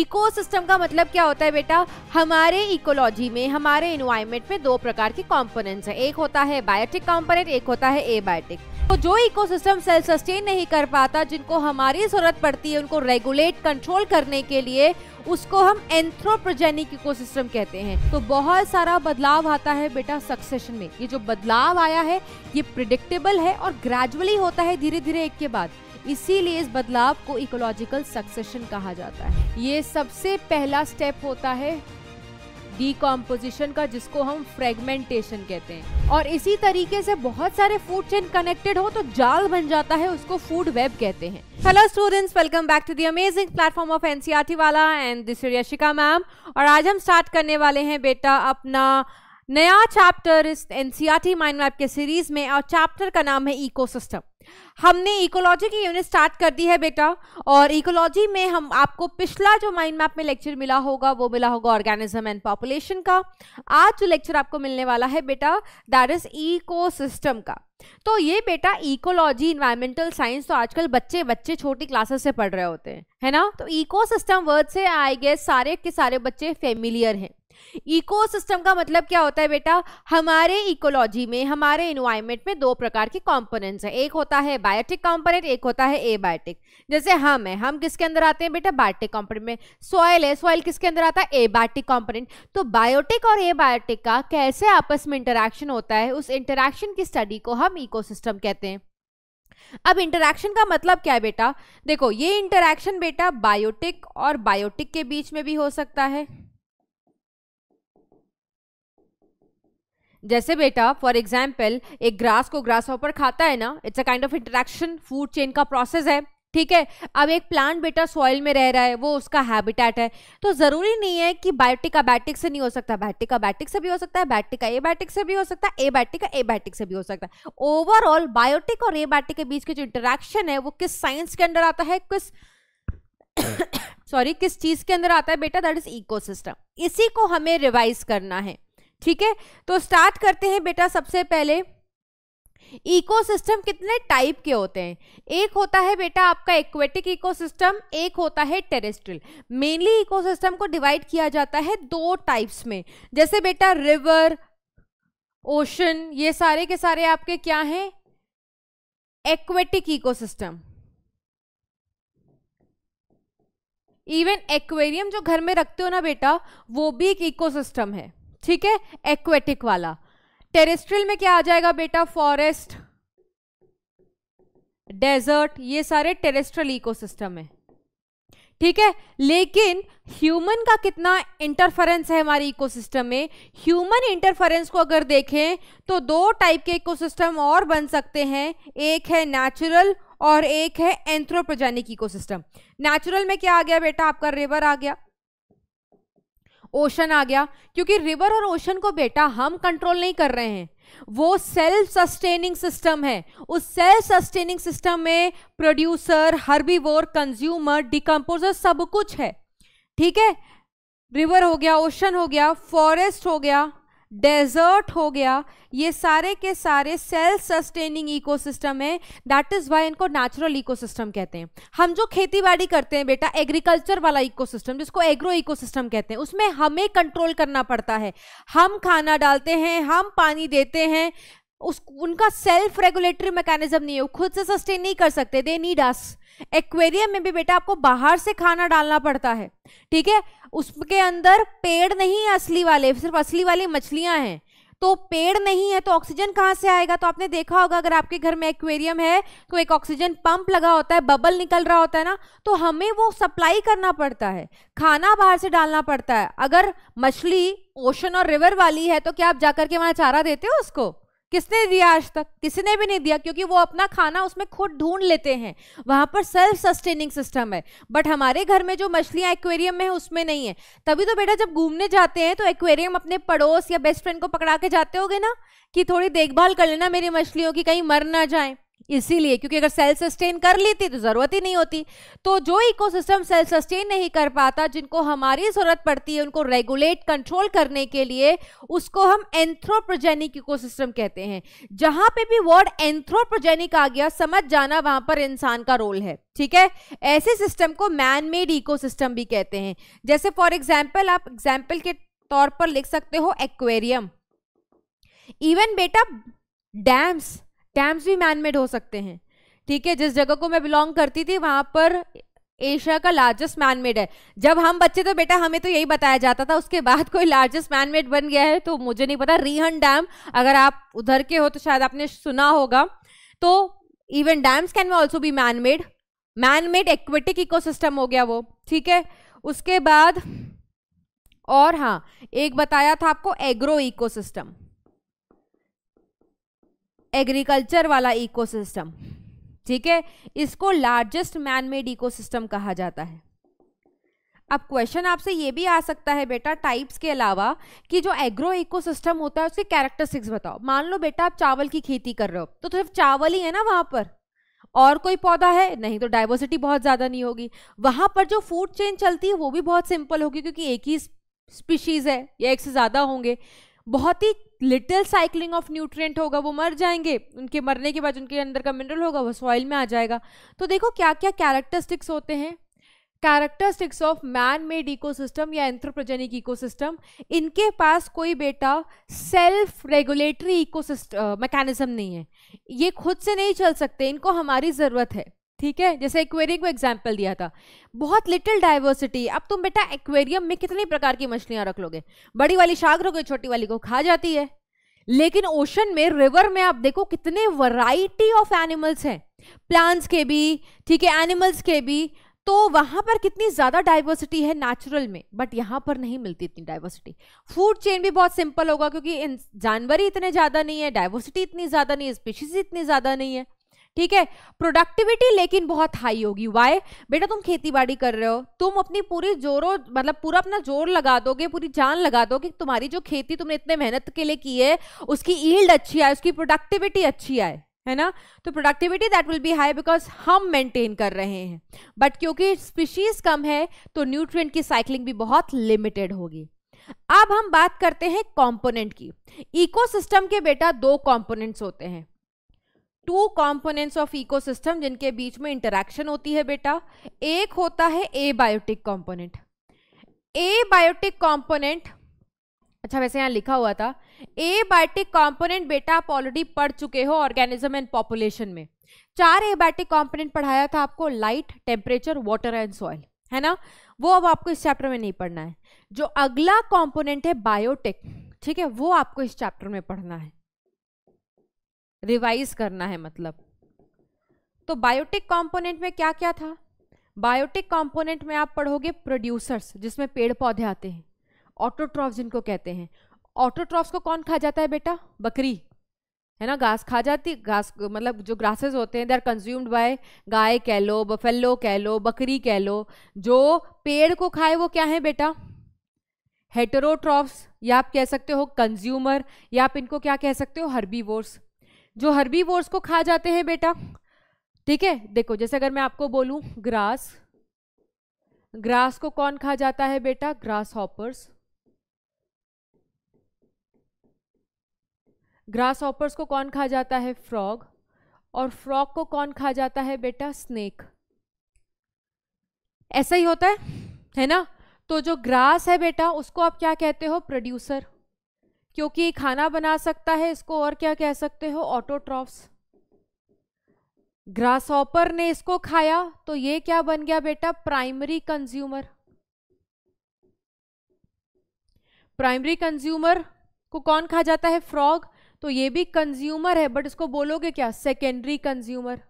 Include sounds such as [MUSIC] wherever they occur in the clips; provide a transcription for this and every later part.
Ecosystem का मतलब क्या होता है बेटा हमारे इकोलॉजी में हमारे इन्वायरमेंट में दो प्रकार के कॉम्पोनेंट्स हैं एक होता है बायोटिक कॉम्पोनेंट एक होता है एबायोटिक तो जो इकोसिस्टम सेल्फ सस्टेन नहीं कर पाता जिनको हमारी जरूरत पड़ती है उनको रेगुलेट कंट्रोल करने के लिए उसको हम एंथ्रोप्रोजेनिक इकोसिस्टम कहते हैं तो बहुत सारा बदलाव आता है बेटा सक्सेशन में ये जो बदलाव आया है ये प्रिडिक्टेबल है और ग्रेजुअली होता है धीरे धीरे एक के बाद इसीलिए इस बदलाव को इकोलॉजिकल सक्सेशन कहा जाता है ये सबसे पहला स्टेप होता है डिकॉम्पोजिशन का जिसको हम फ्रेगमेंटेशन कहते हैं और इसी तरीके से बहुत सारे फूड चेन कनेक्टेड हो तो जाल बन जाता है उसको फूड वेब कहते हैं hello students welcome back to the amazing platform of NCERT वाला एंड दिस यशिका मैम और आज हम स्टार्ट करने वाले हैं बेटा अपना नया चैप्टर इस एनसीईआरटी माइंड मैप के सीरीज में और चैप्टर का नाम है इकोसिस्टम हमने इकोलॉजी की यूनिट स्टार्ट कर दी है बेटा और इकोलॉजी में हम आपको पिछला जो माइंड मैप में लेक्चर मिला होगा वो मिला होगा ऑर्गेनिज्म एंड पॉपुलेशन का आज जो लेक्चर आपको मिलने वाला है बेटा दैट इज इको का तो ये बेटा इकोलॉजी इन्वायरमेंटल साइंस तो आजकल बच्चे बच्चे छोटी क्लासेस से पढ़ रहे होते हैं है ना तो इको वर्ड से आई गेस सारे के सारे बच्चे फेमिलियर हैं इकोसिस्टम का मतलब क्या होता है बेटा हमारे इकोलॉजी में हमारे इन्वायरमेंट में दो प्रकार के कॉम्पोनेंट्स हैं एक होता है बायोटिक कॉम्पोनेंट एक होता है एबायोटिक जैसे हम है हम किसके अंदर आते हैं बेटा बायोटिक कॉम्पोनेंट में सॉयल है सॉयल किसके अंदर आता है एबायोटिक कॉम्पोनेंट तो बायोटिक और एबायोटिक का कैसे आपस में इंटरेक्शन होता है उस इंटरेक्शन की स्टडी को हम इकोसिस्टम कहते हैं अब इंटरेक्शन का मतलब क्या है बेटा देखो ये इंटरेक्शन बेटा बायोटिक और बायोटिक के बीच में भी हो सकता है जैसे बेटा फॉर एग्जाम्पल एक ग्रास को ग्रास ऑपर खाता है ना it's a kind of interaction food chain का प्रोसेस है ठीक है अब एक प्लांट बेटा सॉइल में रह रहा है वो उसका हैबिटेट है तो ज़रूरी नहीं है कि बायोटिक अबैटिक से नहीं हो सकता बैटिक अबैटिक से भी हो सकता है बैटिक का एबैटिक से भी हो सकता है एबैटिक का एबैटिक से भी हो सकता है ओवरऑल बायोटिक और एबैटिक के बीच के जो इंटरेक्शन है वो किस साइंस के अंदर आता है किस सॉरी [COUGHS] किस चीज़ के अंदर आता है बेटा दैट इज इकोसिस्टम इसी को हमें रिवाइज करना है ठीक है तो स्टार्ट करते हैं बेटा सबसे पहले इकोसिस्टम कितने टाइप के होते हैं एक होता है बेटा आपका एक्वेटिक इकोसिस्टम एक होता है टेरेस्ट्रियल मेनली इकोसिस्टम को डिवाइड किया जाता है दो टाइप्स में जैसे बेटा रिवर ओशन ये सारे के सारे आपके क्या हैं एक्वेटिक इकोसिस्टम इवन एक्वेरियम जो घर में रखते हो ना बेटा वो भी एक इकोसिस्टम है ठीक है एक्वेटिक वाला टेरेस्ट्रियल में क्या आ जाएगा बेटा फॉरेस्ट डेजर्ट ये सारे टेरेस्ट्रियल इकोसिस्टम है ठीक है लेकिन ह्यूमन का कितना इंटरफेरेंस है हमारे इकोसिस्टम में ह्यूमन इंटरफेरेंस को अगर देखें तो दो टाइप के इकोसिस्टम और बन सकते हैं एक है नेचुरल और एक है एंथ्रोपोजेनिक इकोसिस्टम नेचुरल में क्या आ गया बेटा आपका रिवर आ गया ओशन आ गया क्योंकि रिवर और ओशन को बेटा हम कंट्रोल नहीं कर रहे हैं वो सेल्फ सस्टेनिंग सिस्टम है उस सेल्फ सस्टेनिंग सिस्टम में प्रोड्यूसर हर्बीवोर कंज्यूमर डिकम्पोजर सब कुछ है ठीक है रिवर हो गया ओशन हो गया फॉरेस्ट हो गया डेजर्ट हो गया ये सारे के सारे सेल्फ सस्टेनिंग इकोसिस्टम है दैट इज़ वाई इनको नेचुरल इकोसिस्टम कहते हैं हम जो खेती बाड़ी करते हैं बेटा एग्रीकल्चर वाला इकोसिस्टम जिसको एग्रो इकोसिस्टम कहते हैं उसमें हमें कंट्रोल करना पड़ता है हम खाना डालते हैं हम पानी देते हैं उस उनका सेल्फ रेगुलेटरी मैकेनिज्म नहीं है खुद से सस्टेन नहीं कर सकते दे नीड अस एक्वेरियम में भी बेटा आपको बाहर से खाना डालना पड़ता है ठीक है उसके अंदर पेड़ नहीं है असली वाले सिर्फ असली वाली मछलियां हैं तो पेड़ नहीं है तो ऑक्सीजन कहाँ से आएगा तो आपने देखा होगा अगर आपके घर में एक्वेरियम है तो एक ऑक्सीजन पंप लगा होता है बबल निकल रहा होता है ना तो हमें वो सप्लाई करना पड़ता है खाना बाहर से डालना पड़ता है अगर मछली ओशन और रिवर वाली है तो क्या आप जाकर के वहाँ चारा देते हो उसको किसने दिया आज तक किसी ने भी नहीं दिया क्योंकि वो अपना खाना उसमें खुद ढूंढ लेते हैं वहां पर सेल्फ सस्टेनिंग सिस्टम है बट हमारे घर में जो मछलियां एक्वेरियम में है उसमें नहीं है तभी तो बेटा जब घूमने जाते हैं तो एक्वेरियम अपने पड़ोस या बेस्ट फ्रेंड को पकड़ा के जाते होगे ना कि थोड़ी देखभाल कर लेना मेरी मछलियों की कहीं मर ना जाए इसीलिए क्योंकि अगर सेल्फ सस्टेन कर लेती तो ज़रूरत ही नहीं होती तो जो इकोसिस्टम सेल सस्टेन नहीं कर पाता जिनको हमारी ज़रूरत पड़ती है उनको रेगुलेट कंट्रोल करने के लिए उसको हम एंथ्रोप्रोजेनिक इकोसिस्टम कहते हैं जहां पे भी वर्ड एंथ्रोप्रोजेनिक आ गया समझ जाना वहां पर इंसान का रोल है ठीक है ऐसे सिस्टम को मैन मेड इको भी कहते हैं जैसे फॉर एग्जाम्पल आप एग्जाम्पल के तौर पर लिख सकते हो एक्वेरियम इवन बेटा डैम्स डैम्स भी मैन मेड हो सकते हैं ठीक है जिस जगह को मैं बिलोंग करती थी वहां पर एशिया का लार्जेस्ट मैन मेड है जब हम बच्चे तो बेटा हमें तो यही बताया जाता था उसके बाद कोई लार्जेस्ट मैन मेड बन गया है तो मुझे नहीं पता रीहन डैम अगर आप उधर के हो तो शायद आपने सुना होगा तो even dams can also be man made man made aquatic ecosystem हो गया वो ठीक है उसके बाद और हाँ एक बताया था आपको एग्रो इकोसिस्टम एग्रीकल्चर वाला इकोसिस्टम ठीक है इसको लार्जेस्ट मैन मेड इकोसिस्टम कहा जाता है अब क्वेश्चन आपसे ये भी आ सकता है बेटा टाइप्स के अलावा कि जो एग्रो इकोसिस्टम होता है उसके कैरेक्टरिस्टिक्स बताओ मान लो बेटा आप चावल की खेती कर रहे हो तो सिर्फ चावल ही है ना वहाँ पर और कोई पौधा है नहीं तो डाइवर्सिटी बहुत ज़्यादा नहीं होगी वहां पर जो फूड चेन चलती है वो भी बहुत सिंपल होगी क्योंकि एक ही स्पीशीज़ है या एक से ज़्यादा होंगे बहुत ही लिटिल साइकिलिंग ऑफ न्यूट्रिएंट होगा वो मर जाएंगे उनके मरने के बाद उनके अंदर का मिनरल होगा वो सॉइल में आ जाएगा तो देखो क्या क्या कैरेक्टरिस्टिक्स होते हैं characteristics of man made ecosystem या एंथ्रोप्रोजेनिक इकोसिस्टम इनके पास कोई बेटा सेल्फ रेगुलेटरी इकोसिस्टम मैकेनिज्म नहीं है ये खुद से नहीं चल सकते इनको हमारी ज़रूरत है ठीक है जैसे एक्वेरियम को एग्जाम्पल दिया था बहुत लिटिल डाइवर्सिटी अब तुम बेटा एक्वेरियम में कितनी प्रकार की मछलियां रख लोगे बड़ी वाली शाग रखोगे छोटी वाली को खा जाती है लेकिन ओशन में रिवर में आप देखो कितने वैरायटी ऑफ एनिमल्स हैं प्लांट्स के भी ठीक है एनिमल्स के भी तो वहां पर कितनी ज़्यादा डाइवर्सिटी है नेचुरल में बट यहाँ पर नहीं मिलती इतनी डाइवर्सिटी फूड चेन भी बहुत सिंपल होगा क्योंकि जानवर ही इतने ज़्यादा नहीं है डाइवर्सिटी इतनी ज़्यादा नहीं है स्पीशीज इतनी ज़्यादा नहीं है ठीक है प्रोडक्टिविटी लेकिन बहुत हाई होगी वाई बेटा तुम खेती बाड़ी कर रहे हो तुम अपनी पूरी जोरों मतलब पूरा अपना जोर लगा दोगे पूरी जान लगा दोगे तुम्हारी जो खेती तुमने इतने मेहनत के लिए की है उसकी ईल्ड अच्छी आए उसकी प्रोडक्टिविटी अच्छी आए है ना तो productivity that will be high because हम मेंटेन कर रहे हैं बट क्योंकि स्पीशीज कम है तो न्यूट्रिएंट की साइकिलिंग भी बहुत लिमिटेड होगी अब हम बात करते हैं कंपोनेंट की इकोसिस्टम के बेटा दो कंपोनेंट्स होते हैं टू कॉम्पोनेंट्स ऑफ इकोसिस्टम जिनके बीच में इंटरेक्शन होती है बेटा एक होता है abiotic component abiotic component अच्छा वैसे यहाँ लिखा हुआ था ए बायोटिक कॉम्पोनेंट बेटा आप ऑलरेडी पढ़ चुके हो ऑर्गेनिज्म एंड पॉपुलेशन में चार ए बायोटिक कॉम्पोनेंट पढ़ाया था आपको light temperature water and soil है ना वो अब आपको इस चैप्टर में नहीं पढ़ना है जो अगला कॉम्पोनेंट है बायोटिक ठीक है वो आपको इस चैप्टर में पढ़ना है रिवाइज करना है मतलब तो बायोटिक कंपोनेंट में क्या क्या था बायोटिक कंपोनेंट में आप पढ़ोगे प्रोड्यूसर्स जिसमें पेड़ पौधे आते हैं ऑटोट्रॉफ जिनको कहते हैं ऑटोट्रॉफ्स को कौन खा जाता है बेटा बकरी है ना घास खा जाती घास मतलब जो ग्रासेस होते हैं दे आर कंज्यूम्ड बाय गाय कह लो बफेलो कह लो बकरी कह लो जो पेड़ को खाए वो क्या है बेटा हेटरोट्रॉफ्स या आप कह सकते हो कंज्यूमर या आप इनको क्या कह सकते हो हर्बीवोर्स जो हर्बी को खा जाते हैं बेटा ठीक है देखो जैसे अगर मैं आपको बोलू ग्रास ग्रास को कौन खा जाता है बेटा ग्रास हॉपर्स ग्रास हॉपर्स को कौन खा जाता है फ्रॉग और फ्रॉग को कौन खा जाता है बेटा स्नेक ऐसा ही होता है है ना तो जो ग्रास है बेटा उसको आप क्या कहते हो प्रोड्यूसर क्योंकि खाना बना सकता है इसको और क्या कह सकते हो ऑटोट्रॉफ्स ग्रासॉपर ने इसको खाया तो ये क्या बन गया बेटा प्राइमरी कंज्यूमर प्राइमरी कंज्यूमर को कौन खा जाता है फ्रॉग तो ये भी कंज्यूमर है बट इसको बोलोगे क्या सेकेंडरी कंज्यूमर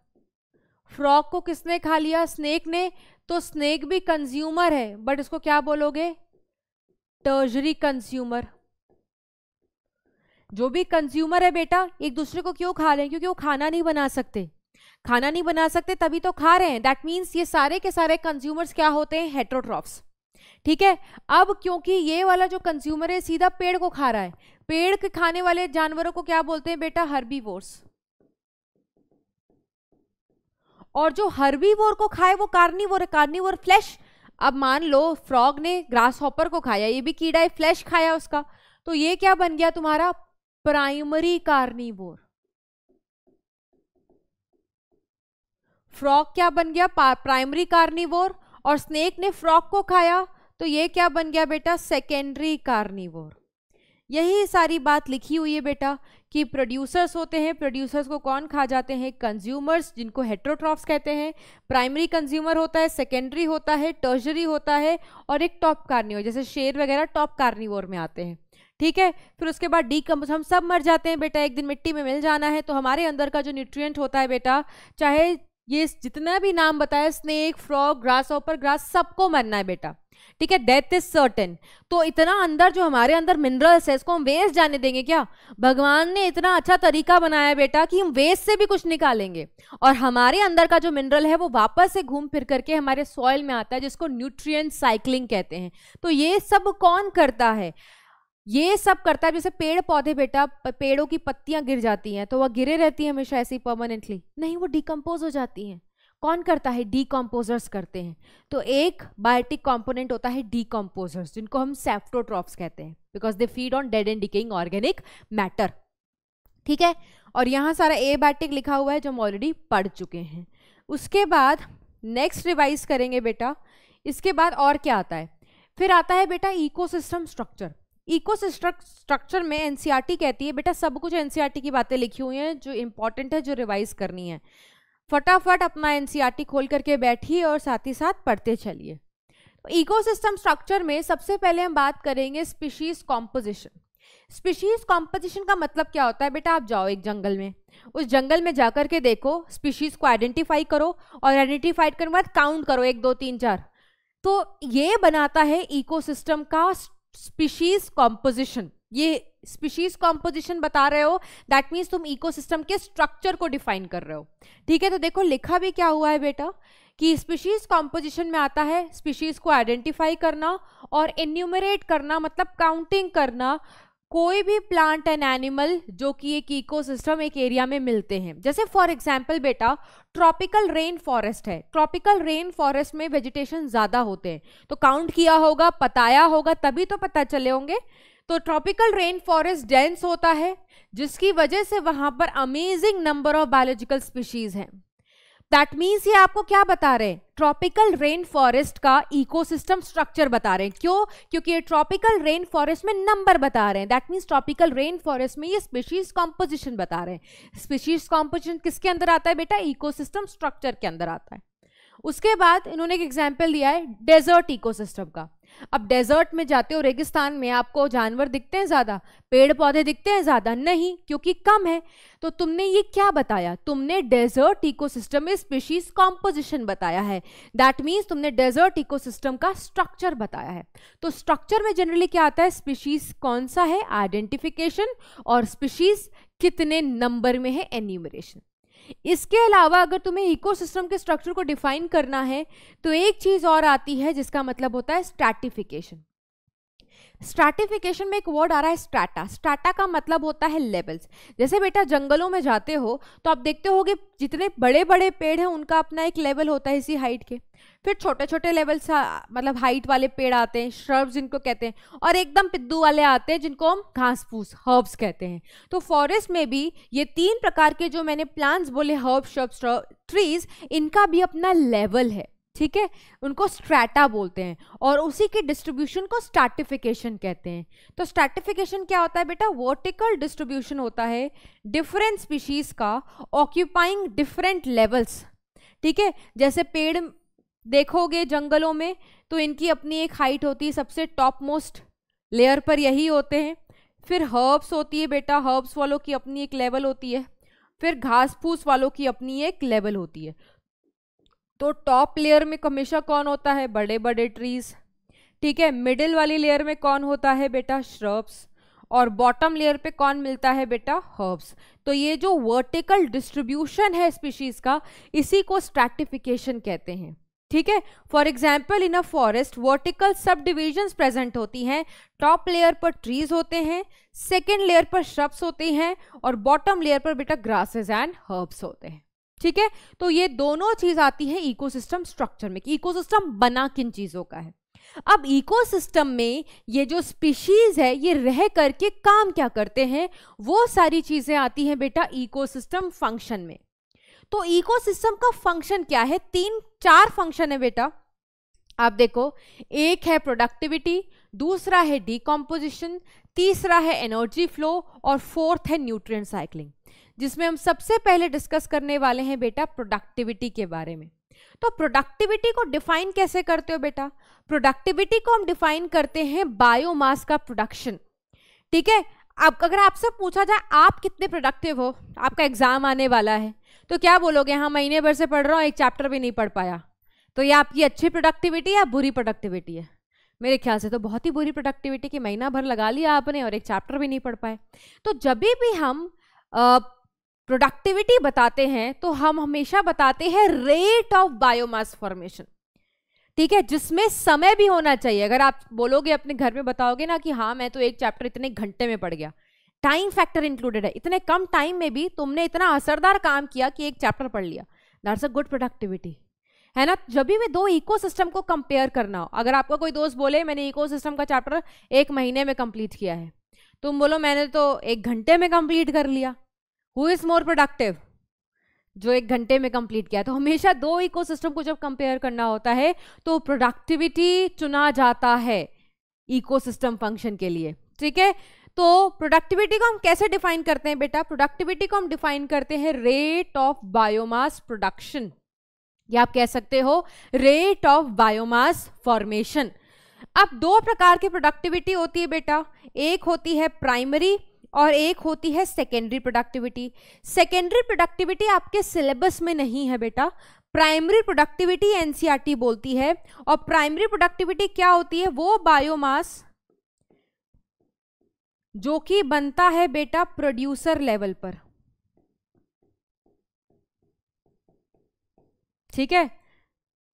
फ्रॉग को किसने खा लिया स्नेक ने तो स्नेक भी कंज्यूमर है बट इसको क्या बोलोगे टर्जरी कंज्यूमर जो भी कंज्यूमर है बेटा एक दूसरे को क्यों खा रहे हैं क्योंकि वो खाना नहीं बना सकते खाना नहीं बना सकते तभी तो खा रहे हैं दैट मीन्स ये सारे के सारे कंज्यूमर्स क्या होते हैं हेट्रोट्रॉफ्स ठीक है अब क्योंकि ये वाला जो कंज्यूमर है सीधा पेड़ को खा रहा है पेड़ के खाने वाले जानवरों को क्या बोलते हैं बेटा हर्बीवोर्स और जो हर्बीवोर को खाए वो कार्नी है कार्नी फ्लैश अब मान लो फ्रॉग ने ग्रास हॉपर को खाया ये भी कीड़ा है फ्लैश खाया उसका तो ये क्या बन गया तुम्हारा प्राइमरी कार्निवोर फ्रॉक क्या बन गया प्राइमरी कार्निवोर और स्नेक ने फ्रॉक को खाया तो ये क्या बन गया बेटा सेकेंडरी कार्निवोर यही सारी बात लिखी हुई है बेटा कि प्रोड्यूसर्स होते हैं प्रोड्यूसर्स को कौन खा जाते हैं कंज्यूमर्स जिनको हेट्रोट्रॉफ्स कहते हैं प्राइमरी कंज्यूमर होता है सेकेंडरी होता है टर्जरी होता है और एक टॉप कार्निवोर जैसे शेर वगैरह टॉप कार्निवोर में आते हैं ठीक है फिर उसके बाद डी हम सब मर जाते हैं बेटा एक दिन मिट्टी में मिल जाना है तो हमारे अंदर का जो न्यूट्रियट होता है बेटा चाहे ये जितना भी नाम बताया snake frog grasshopper grass सबको मरना है बेटा ठीक है डेथ इज सर्टेन तो इतना अंदर जो हमारे अंदर मिनरल्स है इसको हम वेस्ट जाने देंगे क्या भगवान ने इतना अच्छा तरीका बनाया बेटा कि हम वेस्ट से भी कुछ निकालेंगे और हमारे अंदर का जो मिनरल है वो वापस से घूम फिर करके हमारे सॉइल में आता है जिसको न्यूट्रिएंट साइकिलिंग कहते हैं तो ये सब कौन करता है ये सब करता है जैसे पेड़ पौधे बेटा पेड़ों की पत्तियां गिर जाती हैं तो वह गिरे रहती हैं हमेशा ऐसी परमानेंटली नहीं वो डिकम्पोज हो जाती हैं कौन करता है डीकम्पोजर्स करते हैं तो एक बायोटिक कंपोनेंट होता है डीकम्पोजर्स जिनको हम सेफ्टोट्रॉप्स कहते हैं because they feed on dead and decaying organic matter ठीक है और यहाँ सारा ए बायोटिक लिखा हुआ है जो हम ऑलरेडी पढ़ चुके हैं उसके बाद नेक्स्ट रिवाइज करेंगे बेटा इसके बाद और क्या आता है फिर आता है बेटा इकोसिस्टम स्ट्रक्चर इको स्ट्रक्चर में एनसीईआरटी e कहती है बेटा सब कुछ एनसीईआरटी e की बातें लिखी हुई हैं जो इंपॉर्टेंट है जो रिवाइज करनी है फटाफट अपना एनसीईआरटी e खोल करके बैठिए और साथ ही साथ पढ़ते चलिए इकोसिस्टम तो स्ट्रक्चर में सबसे पहले हम बात करेंगे स्पीशीज कॉम्पोजिशन स्पीशीज कॉम्पोजिशन का मतलब क्या होता है बेटा आप जाओ एक जंगल में उस जंगल में जाकर के देखो स्पीशीज को आइडेंटिफाई करो और आइडेंटिफाइड करने के बाद काउंट करो एक दो तीन चार तो ये बनाता है इकोसिस्टम का स्पीशीज कॉम्पोजिशन ये स्पीशीज कॉम्पोजिशन बता रहे हो दैट मीन्स तुम इकोसिस्टम के स्ट्रक्चर को डिफाइन कर रहे हो ठीक है तो देखो लिखा भी क्या हुआ है बेटा कि स्पीशीज कॉम्पोजिशन में आता है स्पीशीज को आइडेंटिफाई करना और इन्यूमरेट करना मतलब काउंटिंग करना कोई भी प्लांट एंड एनिमल जो कि एक इकोसिस्टम एक एरिया में मिलते हैं जैसे फॉर एग्जाम्पल बेटा ट्रॉपिकल रेन फॉरेस्ट है ट्रॉपिकल रेन फॉरेस्ट में वेजिटेशन ज़्यादा होते हैं तो काउंट किया होगा पताया होगा तभी तो पता चले होंगे तो ट्रॉपिकल रेन फॉरेस्ट डेंस होता है जिसकी वजह से वहाँ पर amazing number of biological species हैं दैट मीन्स ये आपको क्या बता रहे हैं ट्रॉपिकल रेन फॉरेस्ट का इकोसिस्टम स्ट्रक्चर बता रहे हैं क्यों क्योंकि ये ट्रॉपिकल रेन फॉरेस्ट में नंबर बता रहे हैं that means tropical rain forest में ये स्पीशीज कॉम्पोजिशन बता रहे हैं स्पीशीज कॉम्पोजिशन किसके अंदर आता है बेटा इको स्ट्रक्चर के अंदर आता है उसके बाद इन्होंने एक एग्जाम्पल दिया है डेजर्ट इकोसिस्टम का अब डेजर्ट में जाते हो रेगिस्तान में आपको जानवर दिखते हैं ज़्यादा पेड़ पौधे दिखते हैं ज़्यादा नहीं क्योंकि कम है तो तुमने ये क्या बताया तुमने डेजर्ट इकोसिस्टम में स्पीशीज कॉम्पोजिशन बताया है दैट मीन्स तुमने डेजर्ट इकोसिस्टम का स्ट्रक्चर बताया है तो स्ट्रक्चर में जनरली क्या आता है स्पीशीज कौन सा है आइडेंटिफिकेशन और स्पीशीज कितने नंबर में है एन्यूमरेशन इसके अलावा अगर तुम्हें इकोसिस्टम के स्ट्रक्चर को डिफाइन करना है तो एक चीज़ और आती है जिसका मतलब होता है स्टैटिफिकेशन स्ट्रैटिफिकेशन में एक वर्ड आ रहा है स्ट्रैटा स्ट्रैटा का मतलब होता है लेवल्स जैसे बेटा जंगलों में जाते हो तो आप देखते हो कि जितने बड़े बड़े पेड़ हैं उनका अपना एक लेवल होता है इसी हाइट के फिर छोटे छोटे लेवल्स मतलब हाइट वाले पेड़ आते हैं श्रब्स जिनको कहते हैं और एकदम पिद्दू वाले आते हैं जिनको हम घास फूस हर्ब्स कहते हैं तो फॉरेस्ट में भी ये तीन प्रकार के जो मैंने प्लांट्स बोले हर्ब श्रब ट्रीज इनका भी अपना लेवल है ठीक है उनको स्ट्रैटा बोलते हैं और उसी के डिस्ट्रीब्यूशन को स्टार्टिफिकेशन कहते हैं तो स्टार्टिफिकेशन क्या होता है बेटा वर्टिकल डिस्ट्रीब्यूशन होता है डिफरेंट स्पीशीज का ऑक्यूपाइंग डिफरेंट लेवल्स ठीक है जैसे पेड़ देखोगे जंगलों में तो इनकी अपनी एक हाइट होती है सबसे टॉप मोस्ट लेयर पर यही होते हैं फिर हर्ब्स होती है बेटा हर्ब्स वालों की अपनी एक लेवल होती है फिर घास फूस वालों की अपनी एक लेवल होती है तो टॉप लेयर में हमेशा कौन होता है बड़े बड़े ट्रीज ठीक है मिडिल वाली लेयर में कौन होता है बेटा श्रब्स और बॉटम लेयर पे कौन मिलता है बेटा हर्ब्स तो ये जो वर्टिकल डिस्ट्रीब्यूशन है स्पीशीज का इसी को स्ट्रेटिफिकेशन कहते हैं ठीक है for example in a forest vertical subdivision present होती हैं टॉप लेयर पर ट्रीज होते हैं सेकेंड लेयर पर श्रब्स होते हैं और बॉटम लेयर पर बेटा ग्रासेज एंड हर्ब्स होते हैं ठीक है तो ये दोनों चीज आती है इकोसिस्टम स्ट्रक्चर में कि इकोसिस्टम बना किन चीजों का है अब इकोसिस्टम में ये जो स्पीशीज है ये रह करके काम क्या करते हैं वो सारी चीजें आती हैं बेटा इकोसिस्टम फंक्शन में तो इकोसिस्टम का फंक्शन क्या है तीन चार फंक्शन है बेटा आप देखो एक है प्रोडक्टिविटी दूसरा है डिकम्पोजिशन तीसरा है एनर्जी फ्लो और फोर्थ है न्यूट्रिएंट साइक्लिंग जिसमें हम सबसे पहले डिस्कस करने वाले हैं बेटा प्रोडक्टिविटी के बारे में तो प्रोडक्टिविटी को डिफाइन कैसे करते हो बेटा प्रोडक्टिविटी को हम डिफाइन करते हैं बायोमास का प्रोडक्शन ठीक है अब अगर आपसे पूछा जाए आप कितने प्रोडक्टिव हो आपका एग्जाम आने वाला है तो क्या बोलोगे हाँ महीने भर से पढ़ रहा हूँ एक चैप्टर भी नहीं पढ़ पाया तो ये आपकी अच्छी प्रोडक्टिविटी या बुरी प्रोडक्टिविटी है मेरे ख्याल से तो बहुत ही बुरी प्रोडक्टिविटी कि महीना भर लगा लिया आपने और एक चैप्टर भी नहीं पढ़ पाए तो जब भी हम प्रोडक्टिविटी बताते हैं तो हम हमेशा बताते हैं रेट ऑफ बायोमास फॉर्मेशन ठीक है जिसमें समय भी होना चाहिए अगर आप बोलोगे अपने घर में बताओगे ना कि हाँ मैं तो एक चैप्टर इतने घंटे में पढ़ गया टाइम फैक्टर इंक्लूडेड है इतने कम टाइम में भी तुमने इतना असरदार काम किया कि एक चैप्टर पढ़ लिया दैट्स अ गुड प्रोडक्टिविटी है ना जब भी दो इकोसिस्टम को कंपेयर करना हो अगर आपका कोई दोस्त बोले मैंने इकोसिस्टम का चैप्टर एक महीने में कंप्लीट किया है तुम बोलो मैंने तो एक घंटे में कंप्लीट कर लिया हु इज मोर प्रोडक्टिव जो एक घंटे में कंप्लीट किया तो हमेशा दो इकोसिस्टम को जब कंपेयर करना होता है तो प्रोडक्टिविटी चुना जाता है इकोसिस्टम फंक्शन के लिए ठीक है तो प्रोडक्टिविटी को हम कैसे डिफाइन करते हैं बेटा प्रोडक्टिविटी को हम डिफाइन करते हैं रेट ऑफ बायोमास प्रोडक्शन या आप कह सकते हो रेट ऑफ बायोमास फॉर्मेशन अब दो प्रकार की प्रोडक्टिविटी होती है बेटा एक होती है प्राइमरी और एक होती है सेकेंडरी प्रोडक्टिविटी सेकेंडरी प्रोडक्टिविटी आपके सिलेबस में नहीं है बेटा प्राइमरी प्रोडक्टिविटी एनसीईआरटी बोलती है और प्राइमरी प्रोडक्टिविटी क्या होती है वो बायोमास जो कि बनता है बेटा प्रोड्यूसर लेवल पर ठीक है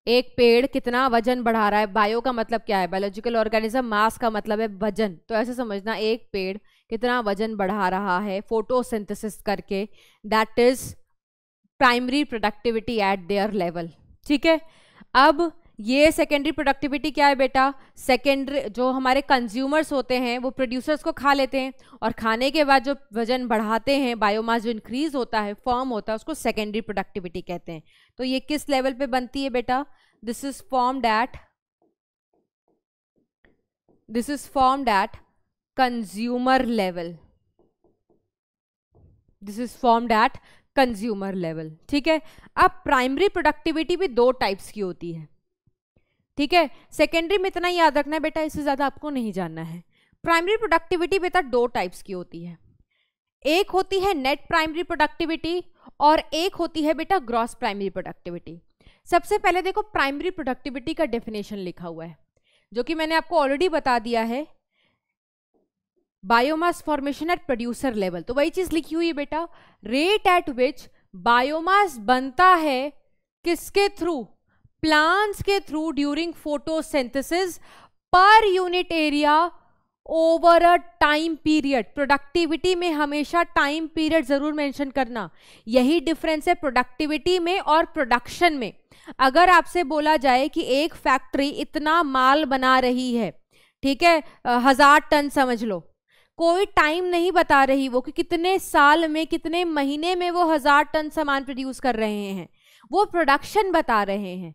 एक पेड़ कितना वजन बढ़ा रहा है बायो का मतलब क्या है बायोलॉजिकल ऑर्गेनिज्म मास का मतलब है वजन तो ऐसे समझना एक पेड़ कितना वजन बढ़ा रहा है फोटोसिंथेसिस करके that is primary productivity at their level ठीक है अब ये सेकेंडरी प्रोडक्टिविटी क्या है बेटा सेकेंडरी जो हमारे कंज्यूमर्स होते हैं वो प्रोड्यूसर्स को खा लेते हैं और खाने के बाद जो वजन बढ़ाते हैं बायोमास जो इंक्रीज होता है फॉर्म होता है उसको सेकेंडरी प्रोडक्टिविटी कहते हैं तो ये किस लेवल पे बनती है बेटा this is form that this is form that consumer level this is formed at consumer level ठीक है अब प्राइमरी प्रोडक्टिविटी भी दो टाइप्स की होती है ठीक है सेकेंडरी में इतना याद रखना है बेटा इससे ज़्यादा आपको नहीं जानना है प्राइमरी प्रोडक्टिविटी बेटा दो टाइप्स की होती है एक होती है नेट प्राइमरी प्रोडक्टिविटी और एक होती है बेटा ग्रॉस प्राइमरी प्रोडक्टिविटी सबसे पहले देखो प्राइमरी प्रोडक्टिविटी का डेफिनेशन लिखा हुआ है जो कि मैंने आपको ऑलरेडी बता दिया है biomass formation at producer level तो वही चीज लिखी हुई है बेटा रेट एट विच बायोमास बनता है किसके थ्रू प्लांट्स के through during photosynthesis per unit area over a time period productivity में हमेशा टाइम पीरियड जरूर मेंशन करना यही डिफरेंस है प्रोडक्टिविटी में और प्रोडक्शन में अगर आपसे बोला जाए कि एक फैक्ट्री इतना माल बना रही है ठीक है हजार टन समझ लो कोई टाइम नहीं बता रही वो कि कितने साल में कितने महीने में वो हज़ार टन सामान प्रोड्यूस कर रहे हैं वो प्रोडक्शन बता रहे हैं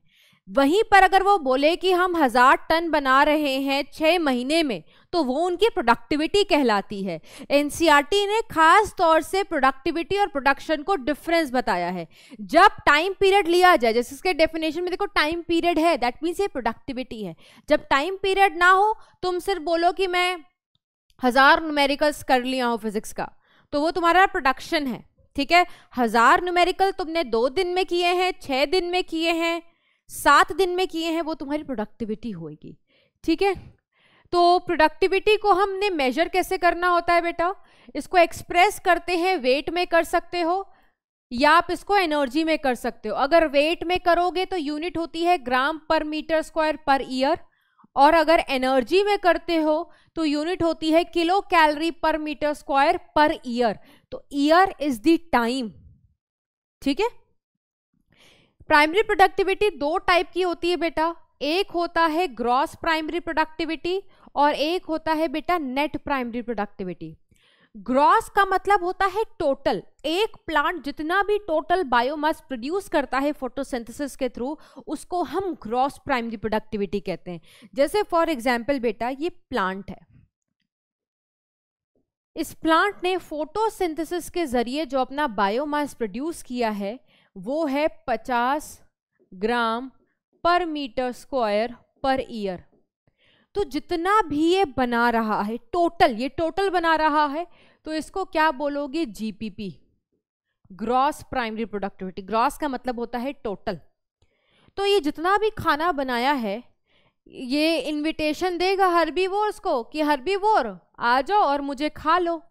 वहीं पर अगर वो बोले कि हम हज़ार टन बना रहे हैं छः महीने में तो वो उनकी प्रोडक्टिविटी कहलाती है एन e ने खास तौर से प्रोडक्टिविटी और प्रोडक्शन को डिफरेंस बताया है जब टाइम पीरियड लिया जाए जैसे इसके डेफिनेशन में देखो टाइम पीरियड है दैट मीन्स ये प्रोडक्टिविटी है जब टाइम पीरियड ना हो तुम सिर्फ बोलो कि मैं हज़ार न्यूमेरिकल्स कर लिया हो फिज़िक्स का तो वो तुम्हारा प्रोडक्शन है ठीक है हज़ार न्यूमेरिकल तुमने दो दिन में किए हैं छः दिन में किए हैं सात दिन में किए हैं वो तुम्हारी प्रोडक्टिविटी होगी ठीक है तो प्रोडक्टिविटी को हमने मेजर कैसे करना होता है बेटा इसको एक्सप्रेस करते हैं वेट में कर सकते हो या आप इसको एनर्जी में कर सकते हो अगर वेट में करोगे तो यूनिट होती है ग्राम per metre square per year और अगर एनर्जी में करते हो तो यूनिट होती है kilo calorie per metre square per year तो ईयर इज द टाइम ठीक है प्राइमरी प्रोडक्टिविटी दो टाइप की होती है बेटा एक होता है ग्रॉस प्राइमरी प्रोडक्टिविटी और एक होता है बेटा नेट प्राइमरी प्रोडक्टिविटी ग्रॉस का मतलब होता है टोटल एक प्लांट जितना भी टोटल बायोमास प्रोड्यूस करता है फोटोसिंथेसिस के थ्रू उसको हम ग्रॉस प्राइमरी प्रोडक्टिविटी कहते हैं जैसे फॉर एग्जाम्पल बेटा ये प्लांट है इस प्लांट ने फोटोसिंथेसिस के जरिए जो अपना बायोमास प्रोड्यूस किया है वो है 50 gram per metre square per year तो जितना भी ये बना रहा है टोटल ये टोटल बना रहा है तो इसको क्या बोलोगे GPP gross primary productivity gross का मतलब होता है टोटल तो ये जितना भी खाना बनाया है ये इनविटेशन देगा हर्बीवोर्स को कि हर्बीवोर आ जाओ और मुझे खा लो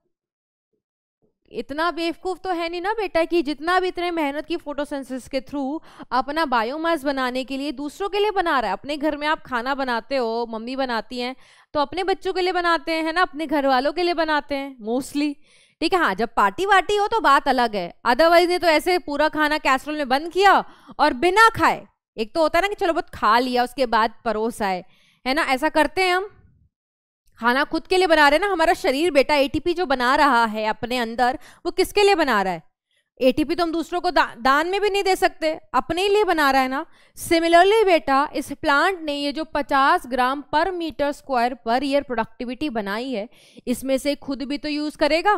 इतना बेवकूफ़ तो है नहीं ना बेटा कि जितना भी इतने मेहनत की फोटोसेंसिस के थ्रू अपना बायोमास बनाने के लिए दूसरों के लिए बना रहा है अपने घर में आप खाना बनाते हो मम्मी बनाती हैं तो अपने बच्चों के लिए बनाते हैं ना अपने घर वालों के लिए बनाते हैं मोस्टली ठीक है हाँ जब पार्टी वार्टी हो तो बात अलग है अदरवाइज ने तो ऐसे पूरा खाना कैसरोल में बंद किया और बिना खाए एक तो होता है ना कि चलो बहुत खा लिया उसके बाद परोस आए है ना ऐसा करते हैं हम खाना खुद के लिए बना रहे हैं ना हमारा शरीर बेटा एटीपी जो बना रहा है अपने अंदर वो किसके लिए बना रहा है एटीपी तो हम दूसरों को दा, दान में भी नहीं दे सकते अपने लिए बना रहा है ना सिमिलरली बेटा इस प्लांट ने ये जो 50 gram per metre square per year productivity बनाई है इसमें से खुद भी तो यूज करेगा